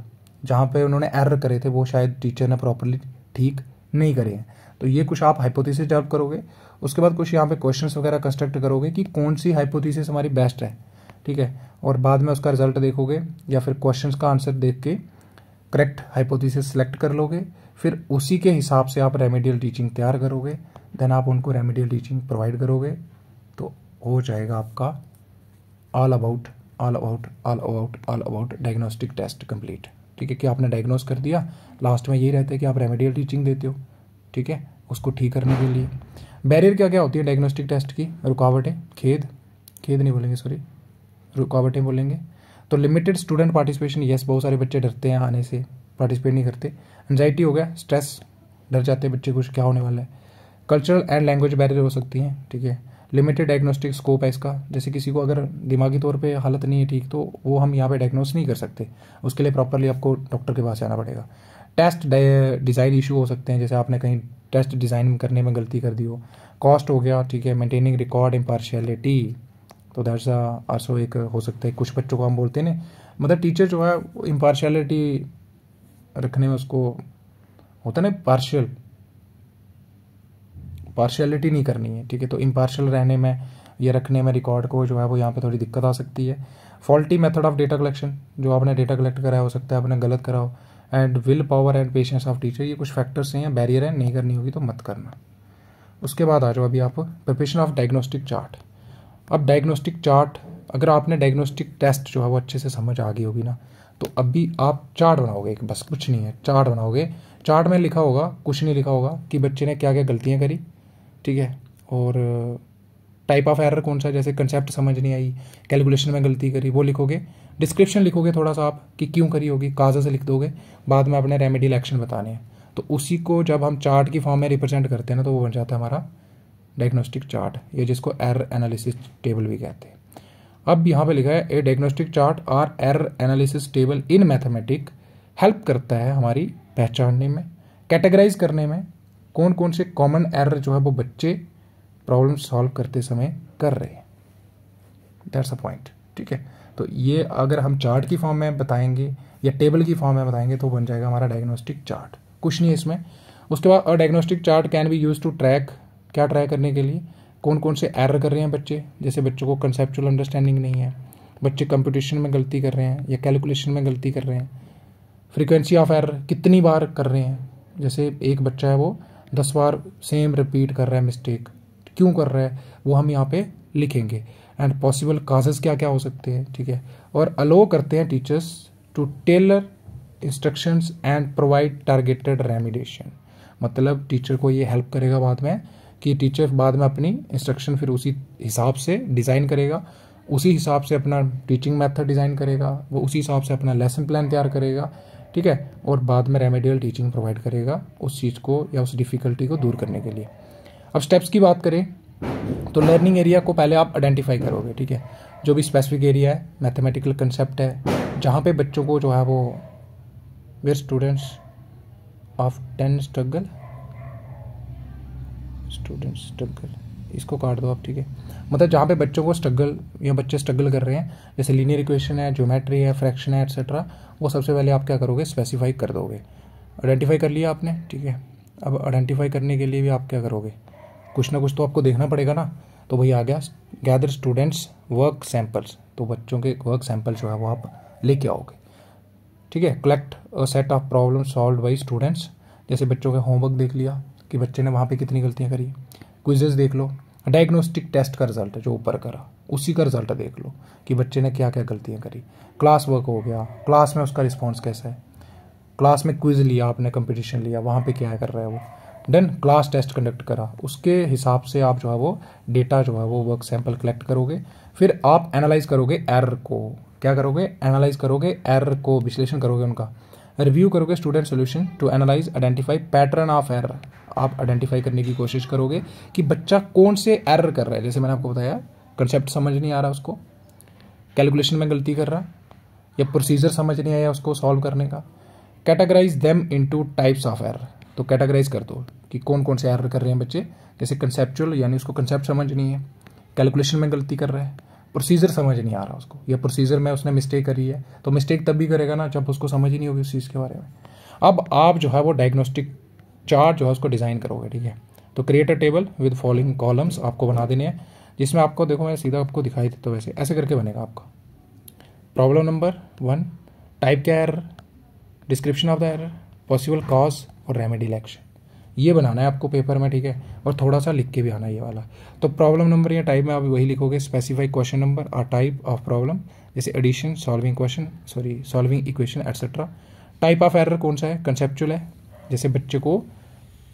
जहाँ पे उन्होंने एरर करे थे वो शायद टीचर ने प्रॉपरली ठीक नहीं करे हैं तो ये कुछ आप हाइपोथेसिस डेवलप करोगे उसके बाद कुछ यहाँ पे क्वेश्चंस वगैरह कंस्ट्रक्ट करोगे कि कौन सी हाइपोथेसिस हमारी बेस्ट है ठीक है और बाद में उसका रिजल्ट देखोगे या फिर क्वेश्चंस का आंसर देख के करेक्ट हाइपोथेसिस सेलेक्ट कर लोगे फिर उसी के हिसाब से आप रेमेडियल टीचिंग तैयार करोगे देन आप उनको रेमेडियल टीचिंग प्रोवाइड करोगे तो हो जाएगा आपका all about all about all about all about diagnostic test complete ठीक है कि आपने डायग्नोस कर दिया लास्ट में यही रहता है कि आप रेमेडियल टीचिंग देते हो ठीक है उसको ठीक करने के लिए बैरियर क्या क्या होती है डायग्नोस्टिक टेस्ट की रुकावटें खेद खेद नहीं बोलेंगे सॉरी रुकावटें बोलेंगे तो लिमिटेड स्टूडेंट पार्टिसिपेशन यस बहुत सारे बच्चे डरते हैं आने से पार्टिसिपेट नहीं करते एनजाइटी हो गया स्ट्रेस डर जाते हैं बच्चे कुछ क्या होने वाला है कल्चरल एंड लैंग्वेज बैरियर हो सकती हैं ठीक है लिमिटेड डायग्नोस्टिक स्कोप है इसका जैसे किसी को अगर दिमागी तौर पे हालत नहीं है ठीक तो वो हम यहाँ पे डायग्नोस नहीं कर सकते उसके लिए प्रॉपरली आपको डॉक्टर के पास जाना पड़ेगा टेस्ट डिज़ाइन इशू हो सकते हैं जैसे आपने कहीं टेस्ट डिज़ाइन करने में गलती कर दी हो कॉस्ट हो गया ठीक है मेंटेनिंग रिकॉर्ड इम्पार्शलिटी तो दैट्स आरसो एक हो सकता है कुछ बच्चों को हम बोलते हैं ना मतलब टीचर जो है इम्पार्शियलिटी रखने में उसको होता है ना पार्शियल पार्शियलिटी नहीं करनी है ठीक है तो इम्पार्शल रहने में या रखने में रिकॉर्ड को जो है वो यहाँ पे थोड़ी दिक्कत आ सकती है faulty method of data collection जो आपने डेटा कलेक्ट करा हो सकता है आपने गलत करा हो and will power and patience of teacher ये कुछ फैक्टर्स हैं बैरियर हैं नहीं करनी होगी तो मत करना उसके बाद आ जाओ अभी आप प्रिपरेशन ऑफ डायग्नोस्टिक चार्ट अब डायग्नोस्टिक चार्ट अगर आपने डायग्नोस्टिक टेस्ट जो है वो अच्छे से समझ आ गई होगी ना तो अभी आप चार्ट बनाओगे बस कुछ नहीं है चार्ट बनाओगे चार्ट में लिखा होगा कुछ नहीं लिखा होगा कि बच्चे ने क्या क्या गलतियाँ करी ठीक है और टाइप ऑफ एरर कौन सा जैसे कंसेप्ट समझ नहीं आई कैलकुलेशन में गलती करी वो लिखोगे डिस्क्रिप्शन लिखोगे थोड़ा सा आप कि क्यों करी होगी काजा से लिख दोगे बाद में अपने रेमेडियल एक्शन बताने हैं तो उसी को जब हम चार्ट की फॉर्म में रिप्रेजेंट करते हैं ना तो वो बन जाता है हमारा डायग्नोस्टिक चार्ट या जिसको एरर एनालिसिस टेबल भी कहते हैं अब यहाँ पे लिखा है a diagnostic chart or error analysis table in mathematic help करता है हमारी पहचानने में कैटेगराइज करने में कौन कौन से कॉमन एरर जो है वो बच्चे प्रॉब्लम सॉल्व करते समय कर रहे हैं दैट्स अ पॉइंट ठीक है तो ये अगर हम चार्ट की फॉर्म में बताएंगे या टेबल की फॉर्म में बताएंगे तो बन जाएगा हमारा डायग्नोस्टिक चार्ट कुछ नहीं है इसमें उसके बाद a diagnostic chart can be use to track क्या ट्रैक करने के लिए कौन कौन से एरर कर रहे हैं बच्चे जैसे बच्चों को कंसेप्चुअल अंडरस्टैंडिंग नहीं है बच्चे कंपटीशन में गलती कर रहे हैं या कैलकुलेशन में गलती कर रहे हैं फ्रीक्वेंसी ऑफ एरर कितनी बार कर रहे हैं जैसे एक बच्चा है वो दस बार सेम रिपीट कर रहा है मिस्टेक क्यों कर रहा है वो हम यहाँ पे लिखेंगे एंड पॉसिबल काजेज क्या क्या हो सकते हैं ठीक है और अलो करते हैं teachers to tailor instructions and provide targeted remediation मतलब टीचर को ये हेल्प करेगा बाद में कि टीचर बाद में अपनी इंस्ट्रक्शन फिर उसी हिसाब से डिज़ाइन करेगा उसी हिसाब से अपना टीचिंग मेथड डिज़ाइन करेगा वो उसी हिसाब से अपना लेसन प्लान तैयार करेगा ठीक है और बाद में रेमेडियल टीचिंग प्रोवाइड करेगा उस चीज़ को या उस डिफ़िकल्टी को दूर करने के लिए अब स्टेप्स की बात करें तो लर्निंग एरिया को पहले आप आइडेंटिफाई करोगे ठीक है जो भी स्पेसिफिक एरिया है मैथमेटिकल कंसेप्ट है जहाँ पे बच्चों को जो है वो where students often struggle student struggle इसको काट दो आप ठीक है मतलब जहाँ पे बच्चों को स्ट्रगल या बच्चे स्ट्रगल कर रहे हैं जैसे लीनियर इक्वेशन है ज्योमेट्री है फ्रैक्शन है एक्सेट्रा वो सबसे पहले आप क्या करोगे स्पेसिफाई कर दोगे आइडेंटिफाई कर लिया आपने ठीक है अब आइडेंटिफाई करने के लिए भी आप क्या करोगे कुछ ना कुछ तो आपको देखना पड़ेगा ना तो वही आ गया गैदर स्टूडेंट्स वर्क सैम्पल्स तो बच्चों के वर्क सैम्पल जो है वो आप लेके आओगे ठीक है collect a set of problem solve by students जैसे बच्चों के होमवर्क देख लिया कि बच्चे ने वहाँ पे कितनी गलतियाँ करी क्विजेस देख लो डायग्नोस्टिक टेस्ट का रिजल्ट जो ऊपर करा उसी का रिजल्ट देख लो कि बच्चे ने क्या क्या गलतियाँ करी क्लास वर्क हो गया क्लास में उसका रिस्पॉन्स कैसा है क्लास में क्विज लिया आपने कंपटीशन लिया वहाँ पे क्या कर रहा है वो देन क्लास टेस्ट कंडक्ट करा उसके हिसाब से आप जो है वो डेटा जो है वो वर्क सैंपल कलेक्ट करोगे फिर आप एनालाइज करोगे एरर को क्या करोगे एनालाइज करोगे एरर को विश्लेषण करोगे उनका रिव्यू करोगे student solution to analyze identify pattern of error आप आइडेंटिफाई करने की कोशिश करोगे कि बच्चा कौन से एरर कर रहा है जैसे मैंने आपको बताया कंसेप्ट समझ नहीं आ रहा उसको कैलकुलेशन में गलती कर रहा या प्रोसीजर समझ नहीं आया उसको सॉल्व करने का categorize them into types of error तो कैटेगराइज कर दो कि कौन कौन से एरर कर रहे हैं बच्चे जैसे कंसेप्चुअल यानी उसको कंसेप्ट समझ नहीं है कैलकुलेशन में गलती कर रहा है प्रोसीजर समझ नहीं आ रहा उसको या प्रोसीजर में उसने मिस्टेक करी है तो मिस्टेक तब भी करेगा ना जब उसको समझ ही नहीं होगी उस चीज़ के बारे में अब आप जो है वो डायग्नोस्टिक चार्ट जो है उसको डिज़ाइन करोगे ठीक है तो create a table with following columns आपको बना देने हैं जिसमें आपको देखो मैं सीधा आपको दिखाई देता तो हूँ वैसे ऐसे करके बनेगा आपका प्रॉब्लम नंबर वन टाइप क्या error description of the error possible cause और रेमेडी एक्शन ये बनाना है आपको पेपर में ठीक है और थोड़ा सा लिख के भी आना ये वाला तो प्रॉब्लम नंबर या टाइप में आप वही लिखोगे specify question number uh type of problem जैसे addition solving question sorry solving equation etcetera type of error कौन सा है कंसेप्चुअल है जैसे बच्चे को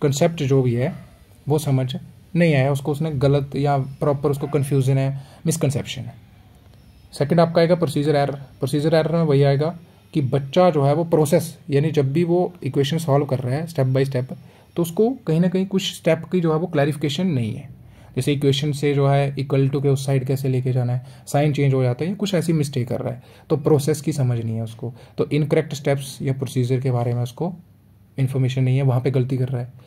कंसेप्ट जो भी है वो समझ नहीं आया उसको उसने गलत या प्रॉपर उसको कन्फ्यूज़न है मिसकनसेप्शन है सेकेंड आपका आएगा प्रोसीजर एरर प्रोसीजर एरर में वही आएगा कि बच्चा जो है वो प्रोसेस यानी जब भी वो इक्वेशन सॉल्व कर रहा है स्टेप बाय स्टेप तो उसको कहीं ना कहीं कुछ स्टेप की जो है वो क्लैरिफिकेशन नहीं है जैसे इक्वेशन से जो है इक्वल टू के उस साइड कैसे लेके जाना है साइन चेंज हो जाता है या कुछ ऐसी मिस्टेक कर रहा है तो प्रोसेस की समझ नहीं है उसको तो इनकरेक्ट स्टेप्स या प्रोसीजर के बारे में उसको इन्फॉर्मेशन नहीं है वहाँ पर गलती कर रहा है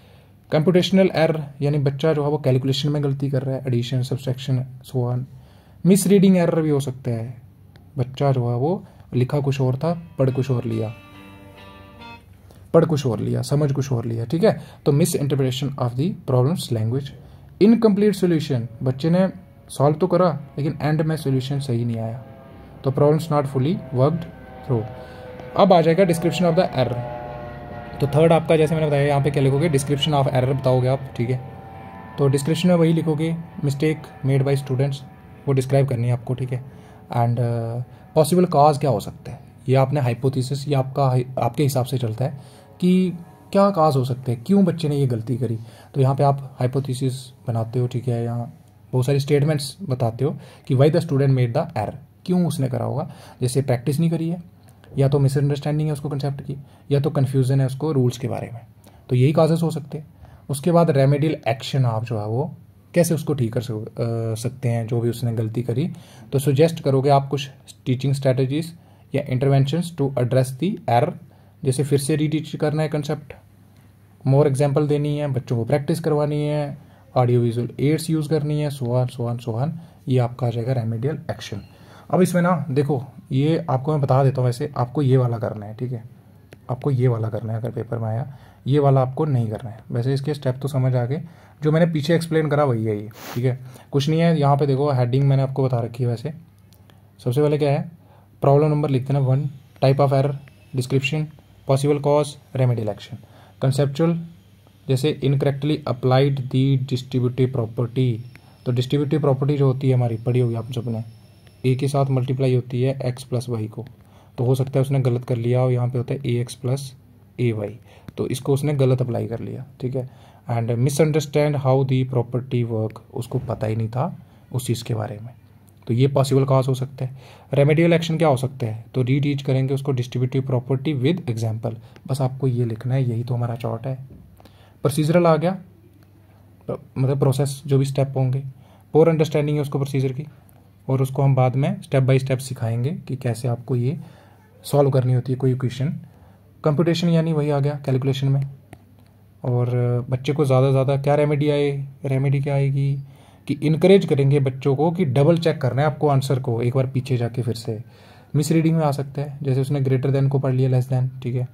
कंप्यूटेशनल एर यानी बच्चा जो है वो कैलकुलेशन में गलती कर रहा है एडिशन सब्सट्रैक्शन सोन मिस रीडिंग एरर भी हो सकता है बच्चा जो है वो लिखा कुछ और था पढ़ कुछ और लिया पढ़ कुछ और लिया समझ कुछ और लिया ठीक है तो misinterpretation of the problems language incomplete solution बच्चे ने सॉल्व तो करा लेकिन एंड में सोल्यूशन सही नहीं आया तो problems not fully worked through अब आ जाएगा डिस्क्रिप्शन ऑफ द एरर तो थर्ड आपका जैसे मैंने बताया यहाँ पे क्या लिखोगे डिस्क्रिप्शन ऑफ एरर बताओगे आप ठीक है तो डिस्क्रिप्शन में वही लिखोगे मिस्टेक मेड बाई स्टूडेंट्स वो डिस्क्राइब करनी है आपको ठीक है एंड पॉसिबल काज क्या हो सकता है ये आपने हाइपोथीसिस ये आपका आपके हिसाब से चलता है कि क्या काज हो सकते हैं क्यों बच्चे ने ये गलती करी तो यहाँ पे आप हाइपोथीसिस बनाते हो ठीक है यहाँ बहुत सारी स्टेटमेंट्स बताते हो कि why the student made the error क्यों उसने करा होगा जैसे प्रैक्टिस नहीं करी है या तो मिसअंडरस्टैंडिंग है उसको कंसेप्ट की या तो कन्फ्यूज़न है उसको रूल्स के बारे में तो यही काजेस हो सकते हैं उसके बाद रेमेडियल एक्शन आप जो है वो कैसे उसको ठीक कर सकते हैं जो भी उसने गलती करी तो सुजेस्ट करोगे आप कुछ टीचिंग स्ट्रेटजीज या interventions to address the error जैसे फिर से रीटीच करना है कंसेप्ट मोर एग्जाम्पल देनी है बच्चों को प्रैक्टिस करवानी है ऑडियो विजुअल एड्स यूज़ करनी है सोहन सोहान सोहन ये आपका आ जाएगा रेमेडियल एक्शन अब इसमें ना देखो ये आपको मैं बता देता हूँ वैसे आपको ये वाला करना है ठीक है आपको ये वाला करना है अगर पेपर में आया ये वाला आपको नहीं करना है वैसे इसके स्टेप तो समझ आ गए जो मैंने पीछे एक्सप्लेन करा वही है ये ठीक है कुछ नहीं है यहाँ पे देखो हेडिंग मैंने आपको बता रखी है वैसे सबसे पहले क्या है प्रॉब्लम नंबर लिखते ना one type of error description possible cause remedial action conceptual जैसे incorrectly applied the distributive property तो डिस्ट्रीब्यूटिव प्रॉपर्टी जो होती है हमारी पढ़ी होगी आप सबने ए के साथ मल्टीप्लाई होती है एक्स प्लस वाई को तो हो सकता है उसने गलत कर लिया और यहाँ पे होता है a x plus a y तो इसको उसने गलत अप्लाई कर लिया ठीक है and misunderstand how the property work उसको पता ही नहीं था उस चीज़ के बारे में तो ये पॉसिबल कॉज हो सकता है रेमेडियल एक्शन क्या हो सकते हैं तो री टीच करेंगे उसको डिस्ट्रीब्यूटिव प्रॉपर्टी विद एग्जाम्पल बस आपको ये लिखना है यही तो हमारा चॉट है प्रोसीजरल आ गया मतलब प्रोसेस जो भी स्टेप होंगे पोर अंडरस्टैंडिंग है उसको प्रोसीजर की और उसको हम बाद में स्टेप बाय स्टेप सिखाएंगे कि कैसे आपको ये सॉल्व करनी होती है कोई इक्वेशन कंप्यूटेशन यानी वही आ गया कैलकुलेशन में और बच्चे को ज़्यादा से ज़्यादा क्या रेमेडी आए रेमेडी क्या आएगी कि इनक्रेज करेंगे बच्चों को कि डबल चेक करना है आपको आंसर को एक बार पीछे जाके फिर से मिस रीडिंग में आ सकता है जैसे उसने ग्रेटर देन को पढ़ लिया लेस देन ठीक है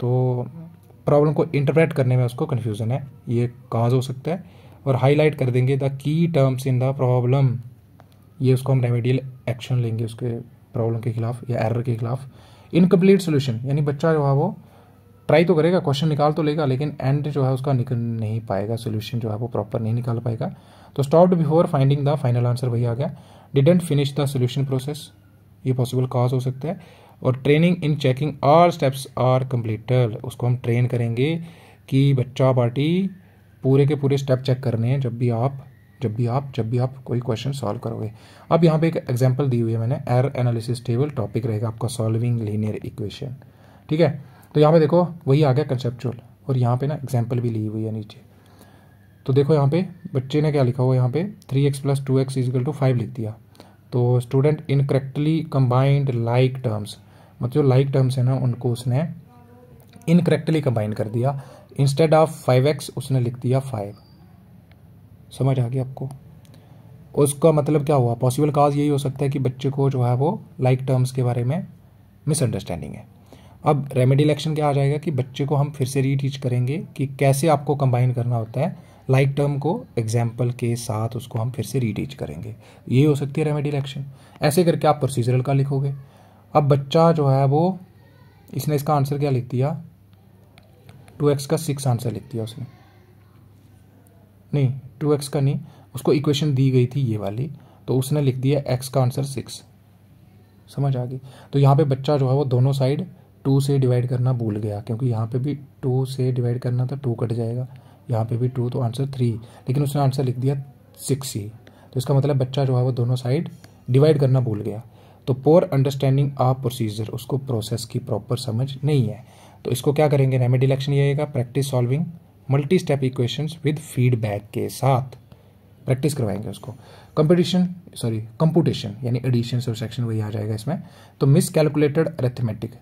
तो प्रॉब्लम को इंटरप्रेट करने में उसको कन्फ्यूज़न है ये काज हो सकता है और हाईलाइट कर देंगे the key terms in the problem ये उसको हम रेमेडियल एक्शन लेंगे उसके प्रॉब्लम के खिलाफ या एरर के खिलाफ इनकम्प्लीट सोल्यूशन यानी बच्चा जो है वो ट्राई तो करेगा क्वेश्चन निकाल तो लेगा लेकिन एंड जो है उसका निकल नहीं पाएगा सोल्यूशन जो है वो प्रॉपर नहीं निकाल पाएगा तो stopped before finding the final answer वही आ गया didn't finish the solution process ये पॉसिबल कॉज हो सकता है और training in checking are steps are completed उसको हम ट्रेन करेंगे कि बच्चा पार्टी पूरे के पूरे स्टेप चेक करने हैं जब भी आप जब भी आप जब भी आप कोई क्वेश्चन सॉल्व करोगे अब यहाँ पे एक एग्जांपल दी हुई है मैंने एयर एनालिसिस टेबल टॉपिक रहेगा आपका सॉल्विंग लीनियर इक्वेशन ठीक है तो यहाँ पे देखो वही आ गया कंसेप्चुअल और यहाँ पे ना एग्जाम्पल भी ली हुई है नीचे तो देखो यहाँ पे बच्चे ने क्या लिखा हुआ यहाँ पे three x plus two x is equal to five लिख दिया तो student incorrectly combined like terms मतलब जो लाइक टर्म्स हैं ना उनको उसने इनकरेक्टली कंबाइन कर दिया इंस्टेड ऑफ फाइव एक्स उसने लिख दिया फाइव समझ आ गया आपको उसका मतलब क्या हुआ पॉसिबल काज यही हो सकता है कि बच्चे को जो है वो लाइक like टर्म्स के बारे में मिसअंडरस्टैंडिंग है अब रेमेडी इलेक्शन क्या आ जाएगा कि बच्चे को हम फिर से रीटीच करेंगे कि कैसे आपको कंबाइन करना होता है लाइक like टर्म को एग्जाम्पल के साथ उसको हम फिर से रीटीच करेंगे ये हो सकती है रेमेडी इलेक्शन ऐसे करके आप प्रोसीजरल का लिखोगे अब बच्चा जो है वो इसने इसका आंसर क्या लिख दिया टू एक्स का सिक्स आंसर लिख दिया उसने नहीं टू एक्स का नहीं उसको इक्वेशन दी गई थी ये वाली तो उसने लिख दिया एक्स का आंसर सिक्स समझ आ गई तो यहाँ पे बच्चा जो है वो दोनों साइड टू से डिवाइड करना भूल गया क्योंकि यहाँ पे भी टू से डिवाइड करना था टू कट जाएगा यहाँ पे भी टू तो आंसर थ्री लेकिन उसने आंसर लिख दिया सिक्स ही तो इसका मतलब बच्चा जो है वो दोनों साइड डिवाइड करना भूल गया तो पोअर अंडरस्टैंडिंग ऑफ प्रोसीजर उसको प्रोसेस की प्रॉपर समझ नहीं है तो इसको क्या करेंगे रेमेडी इलेक्शन ये practice solving multi step equations with feedback के साथ प्रैक्टिस करवाएंगे उसको कंपटीशन सॉरी कंपटीशन यानी एडिशन सेक्शन वही आ जाएगा इसमें तो मिस कैलकुलेटेड अरेथमेटिक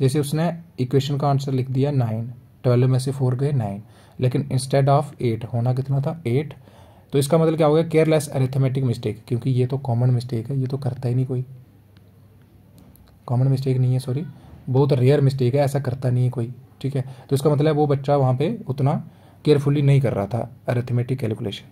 जैसे उसने इक्वेशन का आंसर लिख दिया नाइन ट्वेल्व में से फोर गए नाइन लेकिन इंस्टेड ऑफ एट होना कितना था एट तो इसका मतलब क्या हो गया केयरलेस अरेथमेटिक मिस्टेक क्योंकि ये तो कॉमन मिस्टेक है ये तो करता ही नहीं कोई कॉमन मिस्टेक नहीं है सॉरी बहुत रेयर मिस्टेक है ऐसा करता नहीं है कोई ठीक है तो इसका मतलब है वो बच्चा वहाँ पे उतना केयरफुली नहीं कर रहा था अरेथमेटिक कैलकुलेशन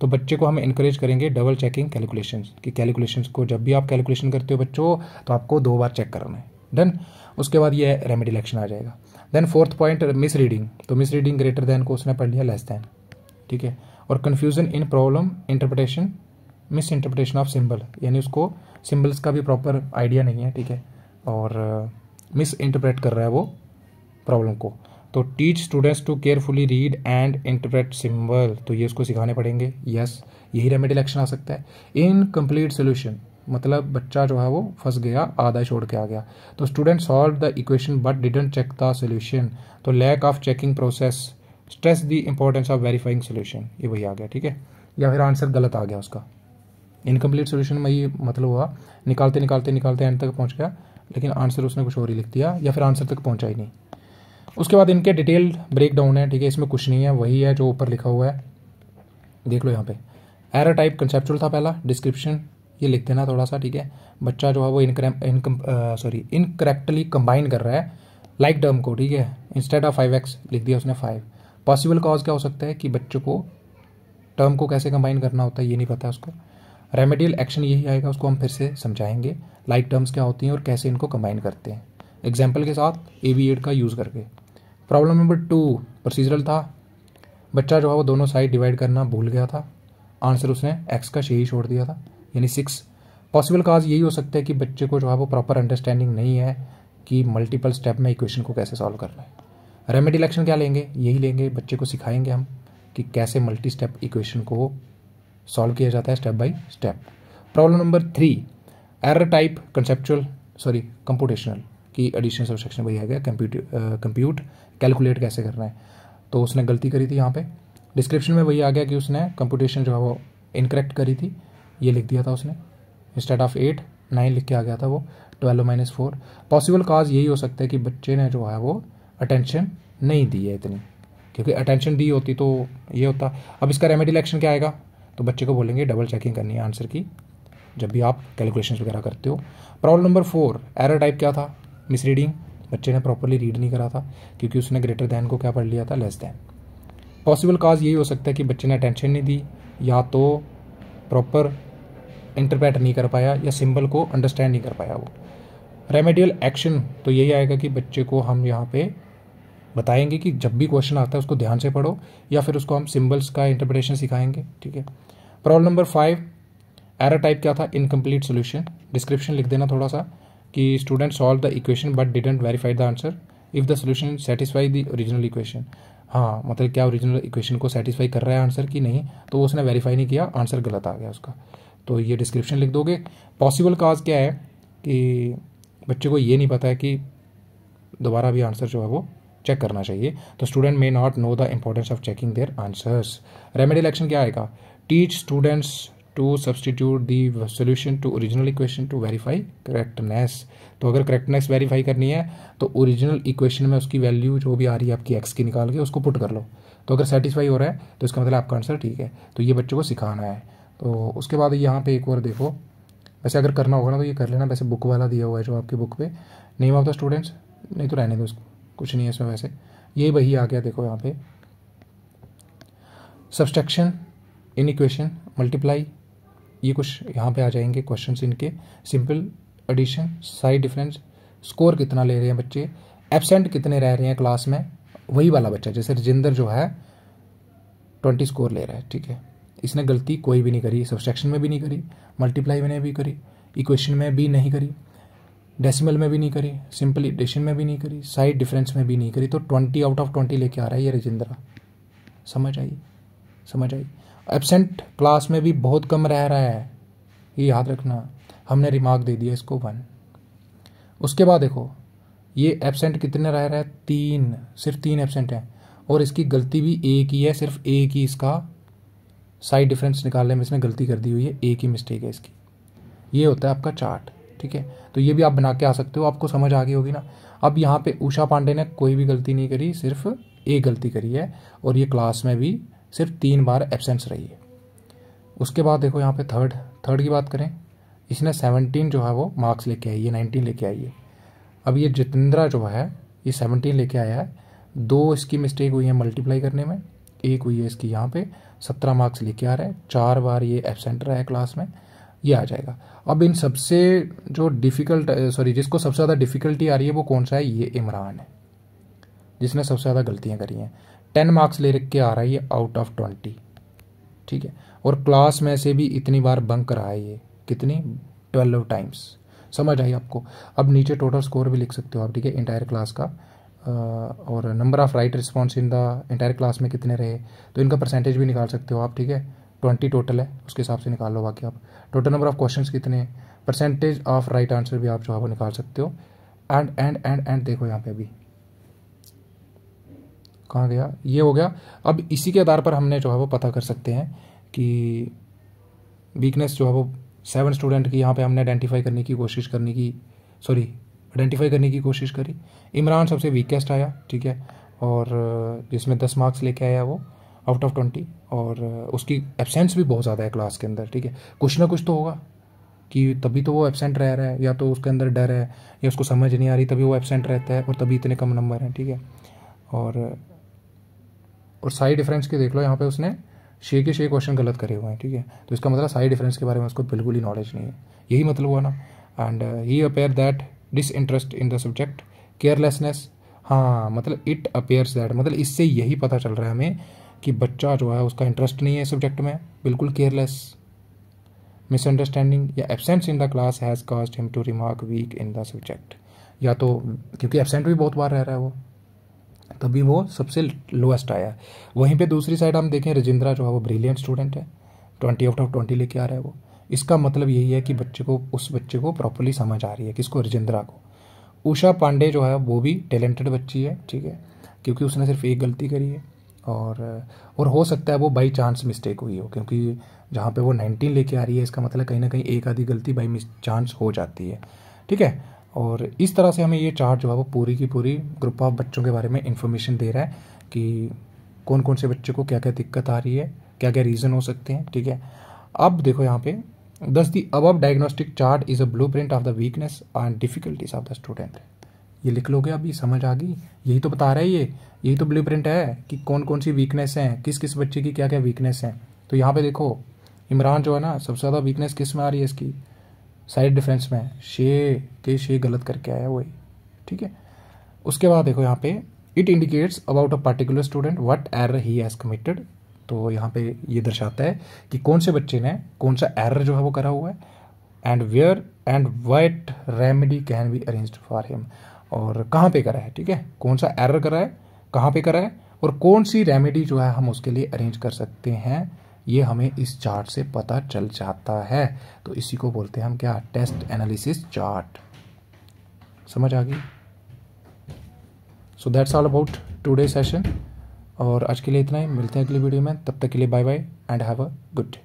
तो बच्चे को हम इनक्रेज करेंगे डबल चेकिंग कैलकुलेशन कि कैलकुलेशंस को जब भी आप कैलकुलेशन करते हो बच्चों तो आपको दो बार चेक करना है डन उसके बाद ये रेमेडी एक्शन आ जाएगा then fourth point misreading तो मिस रीडिंग ग्रेटर देन को उसने पढ़ लिया लेस देन ठीक है और confusion in problem interpretation misinterpretation of symbol यानी उसको सिम्बल्स का भी प्रॉपर आइडिया नहीं है ठीक है और मिस uh, इंटरप्रेट कर रहा है वो प्रॉब्लम को तो teach students to carefully read and interpret symbol तो ये उसको सिखाने पड़ेंगे यस yes, यही रेमेडियल एक्शन आ सकता है इन कम्प्लीट सोल्यूशन मतलब बच्चा जो है वो फंस गया आधा छोड़ के आ गया तो student solve the equation but didn't check the solution तो lack of checking process stress the importance of verifying solution ये वही आ गया ठीक है या फिर आंसर गलत आ गया उसका इनकम्प्लीट सोल्यूशन में ये मतलब हुआ निकालते निकालते निकालते एंड तक पहुँच गया लेकिन आंसर उसने कुछ और ही लिख दिया या फिर आंसर तक पहुँचा ही नहीं उसके बाद इनके डिटेल ब्रेक डाउन है ठीक है इसमें कुछ नहीं है वही है जो ऊपर लिखा हुआ है देख लो यहाँ पे एरर टाइप कंसेप्चुअल था पहला डिस्क्रिप्शन ये लिख देना थोड़ा सा ठीक है बच्चा जो है वो इनक्रम इनकम सॉरी इनकरेक्टली कंबाइन कर रहा है लाइक like टर्म को ठीक है इंस्टेड ऑफ फाइव एक्स लिख दिया उसने फाइव पॉसिबल कॉज क्या हो सकता है कि बच्चों को टर्म को कैसे कंबाइन करना होता है ये नहीं पता उसको रेमेडियल एक्शन यही आएगा उसको हम फिर से समझाएंगे लाइक like टर्म्स क्या होती हैं और कैसे इनको कंबाइन करते हैं एग्जाम्पल के साथ ए एड का यूज़ करके प्रॉब्लम नंबर टू प्रोसीजरल था बच्चा जो है वो दोनों साइड डिवाइड करना भूल गया था आंसर उसने एक्स का ही छोड़ दिया था यानी सिक्स पॉसिबल काज यही हो सकता है कि बच्चे को जो है वो प्रॉपर अंडरस्टैंडिंग नहीं है कि मल्टीपल स्टेप में इक्वेशन को कैसे सॉल्व करना है रेमेडी इलेक्शन क्या लेंगे यही लेंगे बच्चे को सिखाएंगे हम कि कैसे मल्टी स्टेप इक्वेशन को सॉल्व किया जाता है step by step problem number three error type conceptual sorry computational कि एडिशन सब्सट्रैक्शन भैया गया कंप्यूट कंप्यूट कैलकुलेट कैसे करना है तो उसने गलती करी थी यहाँ पे डिस्क्रिप्शन में वही आ गया कि उसने कंप्यूटेशन जो है वो इनकरेक्ट करी थी ये लिख दिया था उसने इंस्टेड ऑफ एट नाइन लिख के आ गया था वो twelve minus four possible cause यही हो सकता है कि बच्चे ने जो है वो अटेंशन नहीं दी है इतनी क्योंकि अटेंशन दी होती तो ये होता अब इसका रेमेडी इलेक्शन क्या आएगा तो बच्चे को बोलेंगे डबल चेकिंग करनी है आंसर की जब भी आप कैलकुलेशन वगैरह करते हो problem number four error type क्या था मिस रीडिंग बच्चे ने प्रॉपरली रीड नहीं करा था क्योंकि उसने ग्रेटर दैन को क्या पढ़ लिया था लेस दैन पॉसिबल काज यही हो सकता है कि बच्चे ने अटेंशन नहीं दी या तो प्रॉपर इंटरप्रेट नहीं कर पाया या सिंबल को अंडरस्टैंड नहीं कर पाया वो रेमेडियल एक्शन तो यही आएगा कि बच्चे को हम यहाँ पे बताएंगे कि जब भी क्वेश्चन आता है उसको ध्यान से पढ़ो या फिर उसको हम सिंबल्स का इंटरप्रिटेशन सिखाएंगे ठीक है problem number five error type क्या था इनकम्प्लीट सोल्यूशन डिस्क्रिप्शन लिख देना थोड़ा सा कि student solve the equation but didn't verify the answer if the solution satisfy the original equation हाँ मतलब क्या ओरिजिनल इक्वेशन को सेटिस्फाई कर रहा है आंसर कि नहीं तो उसने वेरीफाई नहीं किया आंसर गलत आ गया उसका तो ये डिस्क्रिप्शन लिख दोगे पॉसिबल काज क्या है कि बच्चे को ये नहीं पता है कि दोबारा भी आंसर जो है वो चेक करना चाहिए तो student may not know the importance of checking their answers remedy action क्या आएगा teach students to substitute the solution to original equation to verify correctness तो अगर करेक्टनेस वेरीफाई करनी है तो ओरिजिनल इक्वेशन में उसकी वैल्यू जो भी आ रही है आपकी एक्स की निकाल के उसको पुट कर लो तो अगर सेटिस्फाई हो रहा है तो इसका मतलब आपका आंसर ठीक है तो ये बच्चों को सिखाना है तो उसके बाद यहाँ पे एक और देखो वैसे अगर करना होगा ना तो ये कर लेना वैसे बुक वाला दिया हुआ है जो आपकी बुक पे नेम ऑफ द स्टूडेंट्स नहीं तो रहने दो उसको कुछ नहीं है इसमें वैसे ये वही आ गया देखो यहाँ पे सब्सट्रैक्शन इन इक्वेशन मल्टीप्लाई ये कुछ यहाँ पे आ जाएंगे क्वेश्चंस इनके simple addition side difference score कितना ले रहे हैं बच्चे एबसेंट कितने रह रहे हैं क्लास में वही वाला बच्चा जैसे रजिंदर जो है ट्वेंटी स्कोर ले रहा है ठीक है इसने गलती कोई भी नहीं करी सब्सट्रैक्शन में भी नहीं करी मल्टीप्लाई में भी करी इक्वेशन में भी नहीं करी डेसिमल में भी नहीं करी सिंपल एडिशन में भी नहीं करी साइड डिफरेंस में भी नहीं करी तो ट्वेंटी आउट ऑफ ट्वेंटी लेके आ रहा है ये रजिंद्रा समझ आई समझ आई एबसेंट क्लास में भी बहुत कम रह रहा है ये याद रखना हमने रिमार्क दे दिया इसको वन उसके बाद देखो ये एबसेंट कितने रह रहा है तीन सिर्फ तीन एबसेंट हैं और इसकी गलती भी एक ही है सिर्फ एक ही इसका साइड डिफरेंस निकालने में इसने गलती कर दी हुई है एक ही मिस्टेक है इसकी ये होता है आपका चार्ट ठीक है तो ये भी आप बना के आ सकते हो आपको समझ आ गई होगी ना अब यहाँ पे उषा पांडे ने कोई भी गलती नहीं करी सिर्फ एक गलती करी है और ये क्लास में भी सिर्फ तीन बार एबसेंस रही है उसके बाद देखो यहाँ पे थर्ड थर्ड की बात करें इसने सेवनटीन जो है वो मार्क्स लेके आई है नाइनटीन लेके आई है अब ये जितेंद्रा जो है ये सेवनटीन लेके आया है दो इसकी मिस्टेक हुई है मल्टीप्लाई करने में एक हुई है इसकी यहाँ पे सत्रह मार्क्स लेके आ रहा है चार बार ये एबसेंट रहा है क्लास में ये आ जाएगा अब इन सबसे जो डिफ़िकल्ट सॉरी जिसको सबसे ज़्यादा डिफ़िकल्टी आ रही है वो कौन सा है ये इमरान है जिसने सबसे ज़्यादा गलतियाँ करी हैं टेन मार्क्स ले रख के आ रहा है ये आउट ऑफ ट्वेंटी ठीक है और क्लास में से भी इतनी बार बंक रहा है ये कितनी ट्वेल्व टाइम्स समझ आई आपको अब नीचे टोटल स्कोर भी लिख सकते हो आप ठीक है इंटायर क्लास का और number of right response in the entire class में कितने रहे तो इनका परसेंटेज भी निकाल सकते हो आप ठीक है ट्वेंटी टोटल है उसके हिसाब से निकाल लो बाकी आप टोटल नंबर ऑफ़ क्वेश्चन कितने परसेंटेज ऑफ राइट आंसर भी आप जो है वो निकाल सकते हो एंड एंड एंड एंड देखो यहाँ पे अभी कहाँ गया ये हो गया अब इसी के आधार पर हमने जो है वो पता कर सकते हैं कि वीकनेस जो है वो सेवन स्टूडेंट की यहाँ पे हमने आइडेंटिफाई करने की कोशिश करने की सॉरी आइडेंटिफाई करने की कोशिश करी इमरान सबसे वीकेस्ट आया ठीक है और जिसमें दस मार्क्स लेके आया वो आउट ऑफ ट्वेंटी और उसकी एबसेंस भी बहुत ज़्यादा है क्लास के अंदर ठीक है कुछ ना कुछ तो होगा कि तभी तो वो एबसेंट रह रहा है या तो उसके अंदर डर है या उसको समझ नहीं आ रही तभी वो एबसेंट रहता है और तभी इतने कम नंबर हैं ठीक है और और साई डिफरेंस के देख लो यहाँ पे उसने छः के छः क्वेश्चन गलत करे हुए हैं ठीक है तो इसका मतलब साई डिफरेंस के बारे में उसको बिल्कुल ही नॉलेज नहीं है यही मतलब हुआ ना and he appear that disinterest in the subject carelessness हाँ मतलब इट अपेयर्स दैट मतलब इससे यही पता चल रहा है हमें कि बच्चा जो है उसका इंटरेस्ट नहीं है सब्जेक्ट में बिल्कुल केयरलेस मिसअंडरस्टैंडिंग या absence in the class has cost him to remark weak in the subject या तो क्योंकि एबसेंट भी बहुत बार रह रहा है वो तभी वो सबसे लोएस्ट आया वहीं पे दूसरी साइड हम देखें रजिंद्रा जो है वो ब्रिलियंट स्टूडेंट है ट्वेंटी आउट ऑफ ट्वेंटी लेके आ रहा है वो इसका मतलब यही है कि बच्चे को उस बच्चे को प्रॉपरली समझ आ रही है किसको रजिंद्रा को उषा पांडे जो है वो भी टैलेंटेड बच्ची है ठीक है क्योंकि उसने सिर्फ एक गलती करी है और और हो सकता है वो बाई चांस मिस्टेक हुई हो क्योंकि जहाँ पे वो नाइनटीन लेके आ रही है इसका मतलब कहीं ना कहीं एक आधी गलती बाई मिस चांस हो जाती है ठीक है और इस तरह से हमें ये चार्ट जो है वो पूरी की पूरी ग्रुप ऑफ बच्चों के बारे में इन्फॉर्मेशन दे रहा है कि कौन कौन से बच्चे को क्या क्या दिक्कत आ रही है क्या क्या रीज़न हो सकते हैं ठीक है अब देखो यहाँ पे दस दी अब diagnostic chart is a blueprint of the weakness and difficulties of the student ये लिख लोगे अभी समझ आ गई यही तो बता रहा है ये यही तो ब्लू प्रिंट है कि कौन कौन सी वीकनेस हैं किस किस बच्चे की क्या क्या वीकनेस हैं तो यहाँ पे देखो इमरान जो है ना सबसे ज़्यादा वीकनेस किस में आ रही है इसकी साइड डिफेंस में शे के शे गलत करके आया वही ठीक है उसके बाद देखो यहाँ पे it indicates about a particular student what error he has committed तो यहाँ पे ये दर्शाता है कि कौन से बच्चे ने कौन सा एरर जो है वो करा हुआ है and where and what remedy can be arrange for him और कहाँ पे करा है ठीक है कौन सा एरर करा है कहाँ पे करा है और कौन सी रेमेडी जो है हम उसके लिए अरेंज कर सकते हैं ये हमें इस चार्ट से पता चल जाता है तो इसी को बोलते हैं हम क्या टेस्ट एनालिसिस चार्ट समझ आ गई so that's all about today session और आज के लिए इतना ही मिलते हैं अगली वीडियो में तब तक के लिए bye bye and have a good day